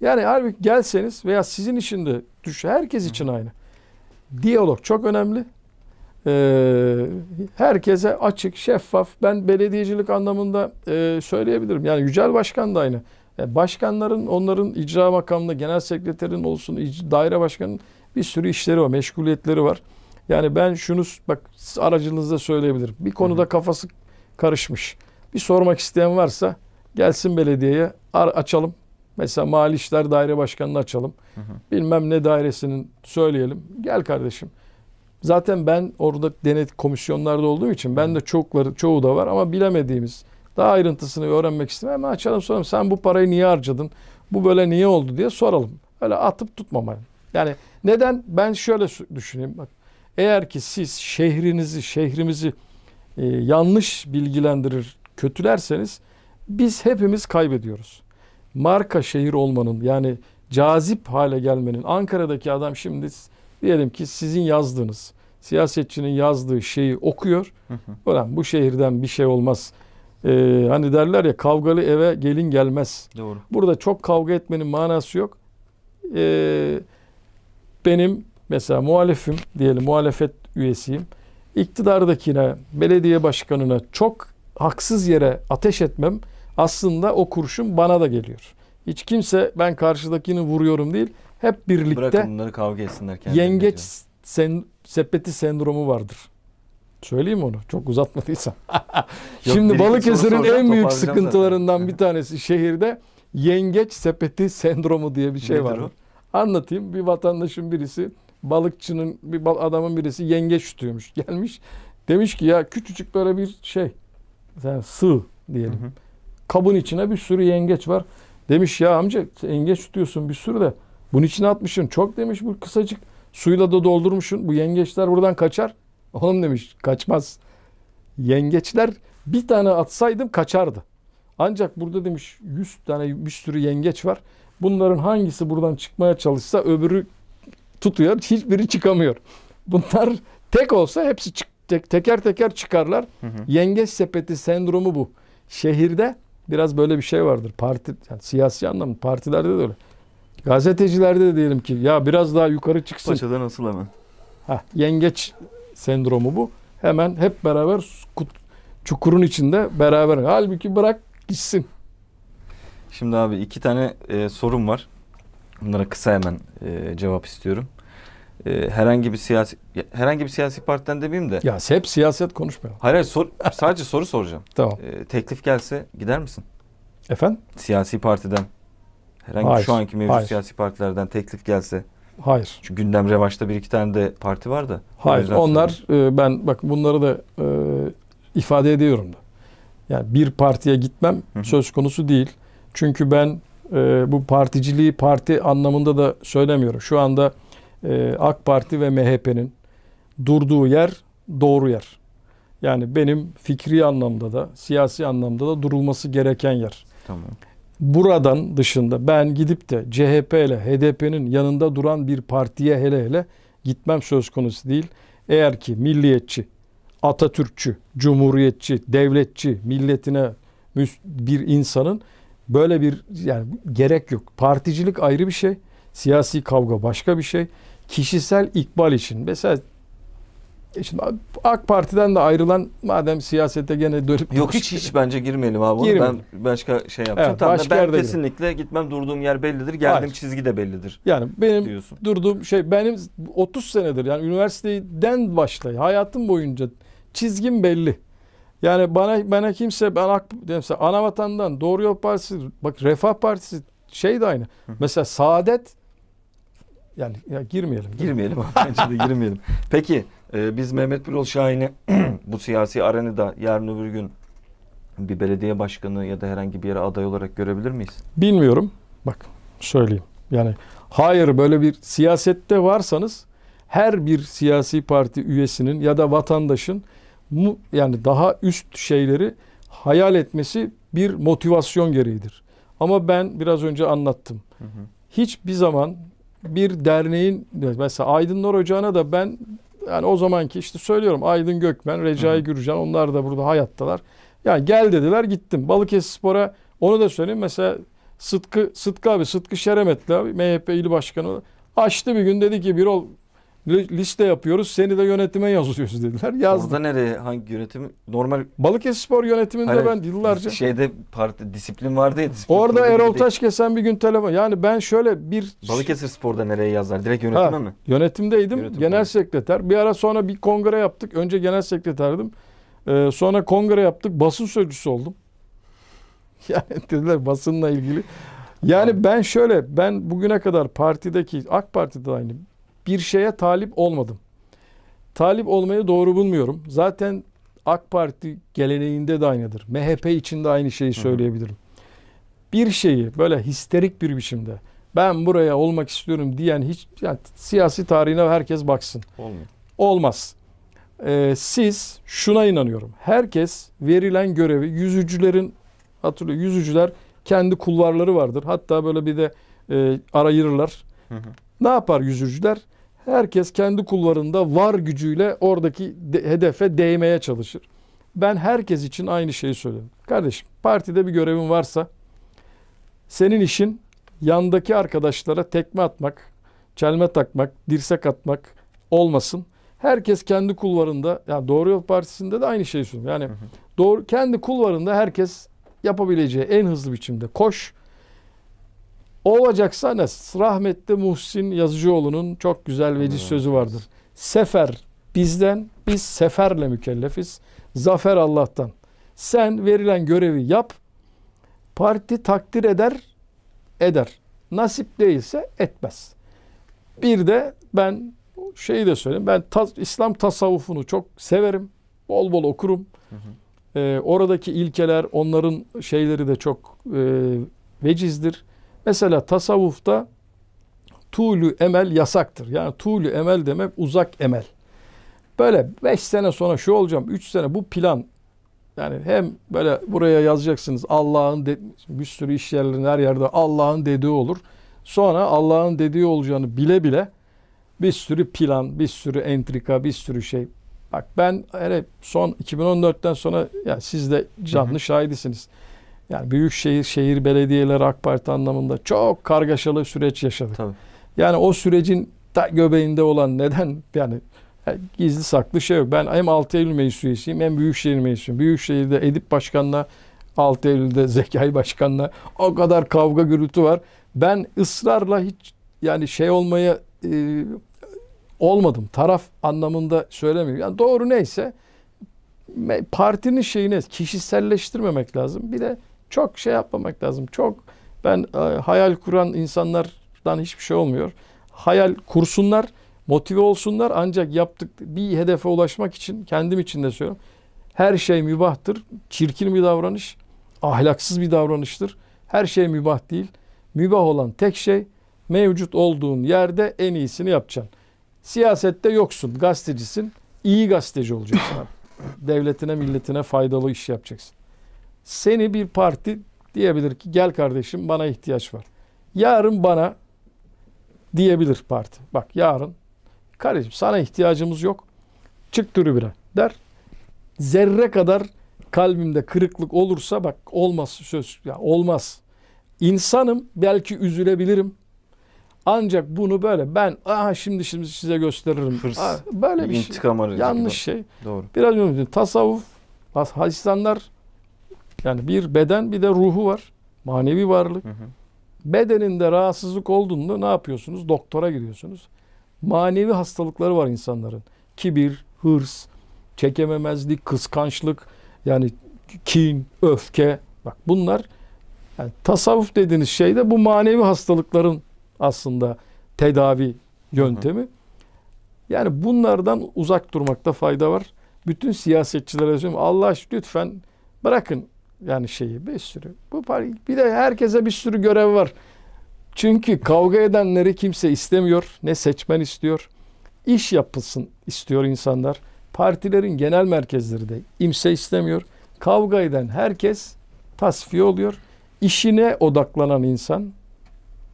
Yani halbuki gelseniz veya sizin için de düş, herkes için aynı. Diyalog çok önemli. Ee, herkese açık, şeffaf. Ben belediyecilik anlamında e, söyleyebilirim. Yani Yücel Başkan da aynı. Yani e, başkanların, onların icra makamında genel sekreterin olsun, daire başkanının bir sürü işleri var, meşguliyetleri var. Yani ben şunu bak aracınızda söyleyebilirim. Bir konuda kafası karışmış. Bir sormak isteyen varsa Gelsin belediyeye açalım. Mesela Mali İşler Daire Başkanı'nı açalım. Hı hı. Bilmem ne dairesinin söyleyelim. Gel kardeşim. Zaten ben orada denet komisyonlarda olduğum için ben de çokları çoğu da var ama bilemediğimiz daha ayrıntısını öğrenmek istemem. Hemen açalım soralım. Sen bu parayı niye harcadın? Bu böyle niye oldu diye soralım. Öyle atıp tutmamalıyım. Yani neden? Ben şöyle düşüneyim. Bak, eğer ki siz şehrinizi, şehrimizi e, yanlış bilgilendirir, kötülerseniz biz hepimiz kaybediyoruz. Marka şehir olmanın yani cazip hale gelmenin Ankara'daki adam şimdi diyelim ki sizin yazdığınız siyasetçinin yazdığı şeyi okuyor. Hı hı. bu şehirden bir şey olmaz. Ee, hani derler ya kavgalı eve gelin gelmez. Doğru. Burada çok kavga etmenin manası yok. Ee, benim mesela muhalefim diyelim muhalefet üyesiyim. İktidardakine, belediye başkanına çok haksız yere ateş etmem aslında o kurşun bana da geliyor. Hiç kimse ben karşıdakini vuruyorum değil. Hep birlikte Bırakın bunları kavga etsinler kendileri. Yengeç sen, sepeti sendromu vardır. Söyleyeyim onu çok uzatmadıysam. [laughs] Şimdi Balıkesir'in en büyük sıkıntılarından zaten. [laughs] bir tanesi şehirde yengeç sepeti sendromu diye bir şey Nedir var. O? Anlatayım. Bir vatandaşın birisi balıkçının bir adamın birisi yengeç tutuyormuş. Gelmiş demiş ki ya küçücük böyle bir şey yani sığ diyelim. Hı hı. Kabın içine bir sürü yengeç var. Demiş ya amca yengeç tutuyorsun bir sürü de. Bunun içine atmışsın. Çok demiş bu kısacık. Suyla da doldurmuşsun. Bu yengeçler buradan kaçar. [laughs] Oğlum demiş kaçmaz. Yengeçler bir tane atsaydım kaçardı. Ancak burada demiş 100 tane bir sürü yengeç var. Bunların hangisi buradan çıkmaya çalışsa öbürü tutuyor. Hiçbiri çıkamıyor. Bunlar tek olsa hepsi çık, tek, teker teker çıkarlar. Hı hı. Yengeç sepeti sendromu bu. Şehirde biraz böyle bir şey vardır. Parti yani siyasi anlamda partilerde de öyle. Gazetecilerde de diyelim ki ya biraz daha yukarı çıksın. Paçadan asıl hemen. Ha, yengeç sendromu bu. Hemen hep beraber kut, çukurun içinde beraber. Halbuki bırak gitsin. Şimdi abi iki tane e, sorum var. Bunlara kısa hemen e, cevap istiyorum. Ee, herhangi bir siyasi herhangi bir siyasi partiden demeyeyim de. Ya hep siyaset konuşmuyor. Hayır, hayır sor, [laughs] sadece soru soracağım. Tamam. E, teklif gelse gider misin? Efendim? Siyasi partiden. Herhangi hayır, şu anki mevcut hayır. siyasi partilerden teklif gelse. Hayır. Çünkü gündem revaçta bir iki tane de parti var da. Hayır. Onlar e, ben bak bunları da e, ifade ediyorum da. Yani bir partiye gitmem Hı-hı. söz konusu değil. Çünkü ben e, bu particiliği parti anlamında da söylemiyorum. Şu anda e, AK Parti ve MHP'nin durduğu yer doğru yer. Yani benim fikri anlamda da siyasi anlamda da durulması gereken yer. Tamam. Buradan dışında ben gidip de CHP ile HDP'nin yanında duran bir partiye hele hele gitmem söz konusu değil. Eğer ki milliyetçi, Atatürkçü, cumhuriyetçi, devletçi, milletine bir insanın böyle bir yani gerek yok. Particilik ayrı bir şey, siyasi kavga başka bir şey kişisel ikbal için. Mesela e Şimdi AK Parti'den de ayrılan madem siyasete gene dönüp Yok hiç hiç bence girmeyelim abi. Girmeyelim. Ben başka şey yapacağım. Evet, başka ben yerde kesinlikle gitmem. Durduğum yer bellidir. Geldiğim Hayır. çizgi de bellidir. Yani benim diyorsun. durduğum şey benim 30 senedir yani üniversiteden başlayıp hayatım boyunca çizgim belli. Yani bana bana kimse ben AK mesela Anavatan'dan Doğru Yol Partisi bak Refah Partisi şey de aynı. Hı. Mesela Saadet yani ya girmeyelim. Girmeyelim. Bence de girmeyelim. [laughs] Peki e, biz Mehmet Birol Şahin'i [clears throat] bu siyasi arenada yarın öbür gün bir belediye başkanı ya da herhangi bir yere aday olarak görebilir miyiz? Bilmiyorum. Bak söyleyeyim. Yani hayır böyle bir siyasette varsanız her bir siyasi parti üyesinin ya da vatandaşın mu, yani daha üst şeyleri hayal etmesi bir motivasyon gereğidir. Ama ben biraz önce anlattım. Hı hı. Hiçbir zaman bir derneğin mesela Aydınlar Ocağı'na da ben yani o zamanki işte söylüyorum Aydın Gökmen, Recai Gürcan onlar da burada hayattalar. Yani gel dediler gittim. Balıkesir Spor'a onu da söyleyeyim. Mesela Sıtkı, Sıtkı abi, Sıtkı Şeremetli abi MHP il başkanı açtı bir gün dedi ki Birol liste yapıyoruz. Seni de yönetime yazıyoruz dediler. Yazdım. Orada nereye hangi yönetim? Normal Balıkesir Spor yönetiminde Hayır, ben yıllarca şeyde parti disiplin vardı ya. Disiplin Orada Erol Taş kesen bir gün telefon. Yani ben şöyle bir Balıkesir Spor'da nereye yazlar? Direkt yönetime ha, mi? Yönetimdeydim. Yönetim genel mi? sekreter. Bir ara sonra bir kongre yaptık. Önce genel sekreterdim. Ee, sonra kongre yaptık. Basın sözcüsü oldum. [laughs] Yani dediler basınla ilgili. Yani ben şöyle ben bugüne kadar partideki AK Parti'de aynı bir şeye talip olmadım. Talip olmayı doğru bulmuyorum. Zaten AK Parti geleneğinde de aynıdır. MHP için de aynı şeyi söyleyebilirim. Bir şeyi böyle histerik bir biçimde ben buraya olmak istiyorum diyen hiç yani siyasi tarihine herkes baksın. Olmuyor. Olmaz. Ee, siz şuna inanıyorum. Herkes verilen görevi yüzücülerin hatırlıyor yüzücüler kendi kulvarları vardır. Hatta böyle bir de e, arayırlar. Hı hı. Ne yapar yüzücüler? Herkes kendi kulvarında var gücüyle oradaki de, hedefe değmeye çalışır. Ben herkes için aynı şeyi söylüyorum. Kardeşim partide bir görevin varsa senin işin yandaki arkadaşlara tekme atmak, çelme takmak, dirsek atmak olmasın. Herkes kendi kulvarında, yani Doğru Yol Partisi'nde de aynı şeyi söylüyorum. Yani hı hı. doğru kendi kulvarında herkes yapabileceği en hızlı biçimde koş, o olacaksa ne? Rahmetli Muhsin Yazıcıoğlu'nun çok güzel veciz hmm. sözü vardır. Sefer bizden, biz seferle mükellefiz. Zafer Allah'tan. Sen verilen görevi yap. Parti takdir eder, eder. Nasip değilse etmez. Bir de ben şeyi de söyleyeyim. Ben ta, İslam tasavvufunu çok severim. Bol bol okurum. Hı hı. Ee, oradaki ilkeler, onların şeyleri de çok e, vecizdir. Mesela tasavvufta tuğlu emel yasaktır. Yani tuğlu emel demek uzak emel. Böyle 5 sene sonra şu olacağım, 3 sene bu plan yani hem böyle buraya yazacaksınız Allah'ın de, bir sürü iş yerlerinde her yerde Allah'ın dediği olur. Sonra Allah'ın dediği olacağını bile bile bir sürü plan, bir sürü entrika, bir sürü şey. Bak ben hele son 2014'ten sonra yani siz de canlı hı hı. şahidisiniz. Yani büyük şehir, şehir belediyeleri AK Parti anlamında çok kargaşalı süreç yaşadık. Tabii. Yani o sürecin ta göbeğinde olan neden yani e, gizli saklı şey yok. Ben hem 6 Eylül meclis üyesiyim hem Büyükşehir meclisiyim. Büyükşehir'de Edip Başkan'la 6 Eylül'de [laughs] Zekai Başkan'la o kadar kavga gürültü var. Ben ısrarla hiç yani şey olmaya e, olmadım. Taraf anlamında söylemiyorum. Yani doğru neyse partinin şeyini kişiselleştirmemek lazım. Bir de çok şey yapmamak lazım. Çok ben e, hayal kuran insanlardan hiçbir şey olmuyor. Hayal kursunlar, motive olsunlar ancak yaptık bir hedefe ulaşmak için kendim için de söylüyorum. Her şey mübahtır. Çirkin bir davranış, ahlaksız bir davranıştır. Her şey mübah değil. Mübah olan tek şey mevcut olduğun yerde en iyisini yapacaksın. Siyasette yoksun, gazetecisin. İyi gazeteci olacaksın [laughs] Devletine, milletine faydalı iş yapacaksın. Seni bir parti diyebilir ki gel kardeşim bana ihtiyaç var. Yarın bana diyebilir parti. Bak yarın kardeşim sana ihtiyacımız yok. Çık türü bire der. Zerre kadar kalbimde kırıklık olursa bak olmaz söz ya olmaz. İnsanım belki üzülebilirim. Ancak bunu böyle ben aha şimdi şimdi size gösteririm. Hırs, Aa, böyle bir şey. intikam şey. Yanlış gibi. şey. Doğru. Biraz önce tasavvuf Hristiyanlar yani bir beden bir de ruhu var. Manevi varlık. Hı hı. Bedeninde rahatsızlık olduğunda ne yapıyorsunuz? Doktora gidiyorsunuz. Manevi hastalıkları var insanların. Kibir, hırs, çekememezlik, kıskançlık, yani kin, öfke. Bak bunlar yani tasavvuf dediğiniz şey de bu manevi hastalıkların aslında tedavi yöntemi. Hı Yani bunlardan uzak durmakta fayda var. Bütün siyasetçilere söylüyorum Allah lütfen bırakın yani şeyi bir sürü. Bu bir de herkese bir sürü görev var. Çünkü kavga edenleri kimse istemiyor. Ne seçmen istiyor. İş yapılsın istiyor insanlar. Partilerin genel merkezleri de imse istemiyor. Kavga eden herkes tasfiye oluyor. İşine odaklanan insan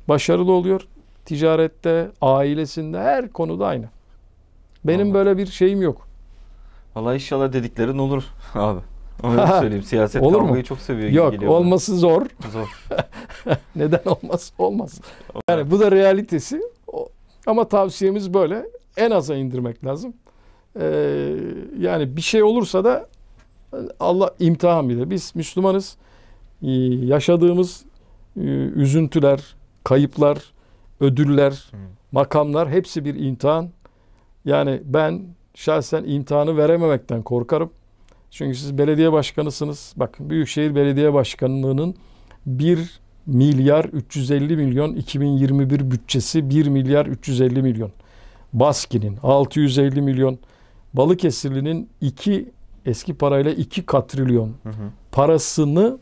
başarılı oluyor. Ticarette, ailesinde her konuda aynı. Benim Anladım. böyle bir şeyim yok. Vallahi inşallah dediklerin olur [laughs] abi. Onu söyleyeyim. Siyaset Olur kavgayı mu? çok seviyor. Yok geliyor bana. olması zor. Zor. [laughs] Neden olmaz? Olmaz. Yani bu da realitesi. Ama tavsiyemiz böyle. En aza indirmek lazım. Ee, yani bir şey olursa da Allah imtihan bile. Biz Müslümanız. Ee, yaşadığımız e, üzüntüler, kayıplar, ödüller, makamlar hepsi bir imtihan. Yani ben şahsen imtihanı verememekten korkarım. Çünkü siz belediye başkanısınız. Bakın Büyükşehir Belediye Başkanlığı'nın 1 milyar 350 milyon 2021 bütçesi 1 milyar 350 milyon. Baski'nin 650 milyon. Balıkesirli'nin 2 eski parayla 2 katrilyon hı hı. parasını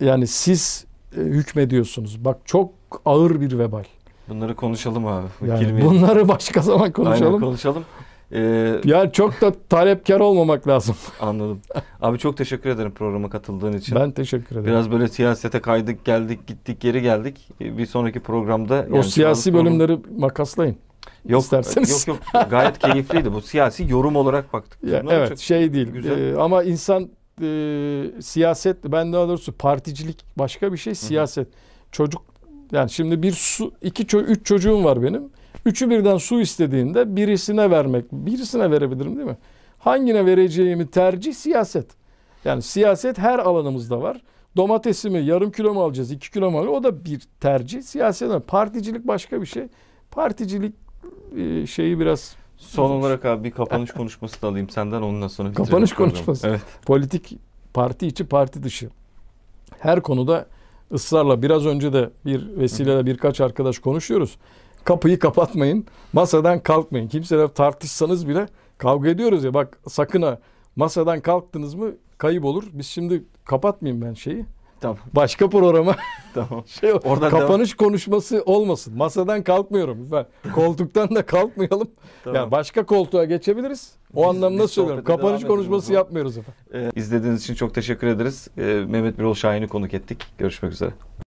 yani siz e, hükmediyorsunuz. Bak çok ağır bir vebal. Bunları konuşalım abi. Yani bunları başka zaman konuşalım. Aynen konuşalım. Ee, ya çok da talepkar olmamak lazım. [laughs] Anladım. Abi çok teşekkür ederim programa katıldığın için. Ben teşekkür ederim. Biraz böyle siyasete kaydık geldik gittik geri geldik. Ee, bir sonraki programda... Yani o siyasi bölümleri program... makaslayın. Yok, isterseniz. Yok yok gayet keyifliydi bu siyasi yorum olarak baktık. Ya, evet çok şey değil güzel. E, ama insan e, siyaset ben daha doğrusu particilik başka bir şey siyaset. Hı-hı. Çocuk yani şimdi bir su, iki ço- üç çocuğum var benim. Üçü birden su istediğinde birisine vermek, birisine verebilirim değil mi? Hangine vereceğimi tercih siyaset. Yani siyaset her alanımızda var. Domatesimi yarım kilo mu alacağız, iki kilo mu alacağız? O da bir tercih. Siyaset, particilik başka bir şey. Particilik e, şeyi biraz Son Üzülmüş. olarak abi bir kapanış konuşması da alayım senden ondan sonra bitirelim. Kapanış konuşması. Evet. Politik parti içi parti dışı. Her konuda ısrarla biraz önce de bir vesileyle birkaç arkadaş konuşuyoruz kapıyı kapatmayın. Masadan kalkmayın. Kimseyle tartışsanız bile kavga ediyoruz ya bak sakın ha masadan kalktınız mı kayıp olur. Biz şimdi kapatmayayım ben şeyi. Tamam. Başka programa [laughs] tamam. [laughs] şey Orada kapanış devam. konuşması olmasın. Masadan kalkmıyorum lütfen. Koltuktan da kalkmayalım. Tamam. Yani başka koltuğa geçebiliriz. O biz, anlamda biz söylüyorum. Kapanış konuşması yapmıyoruz efendim. Ee, izlediğiniz için çok teşekkür ederiz. Ee, Mehmet Birol Şahin'i konuk ettik. Görüşmek üzere.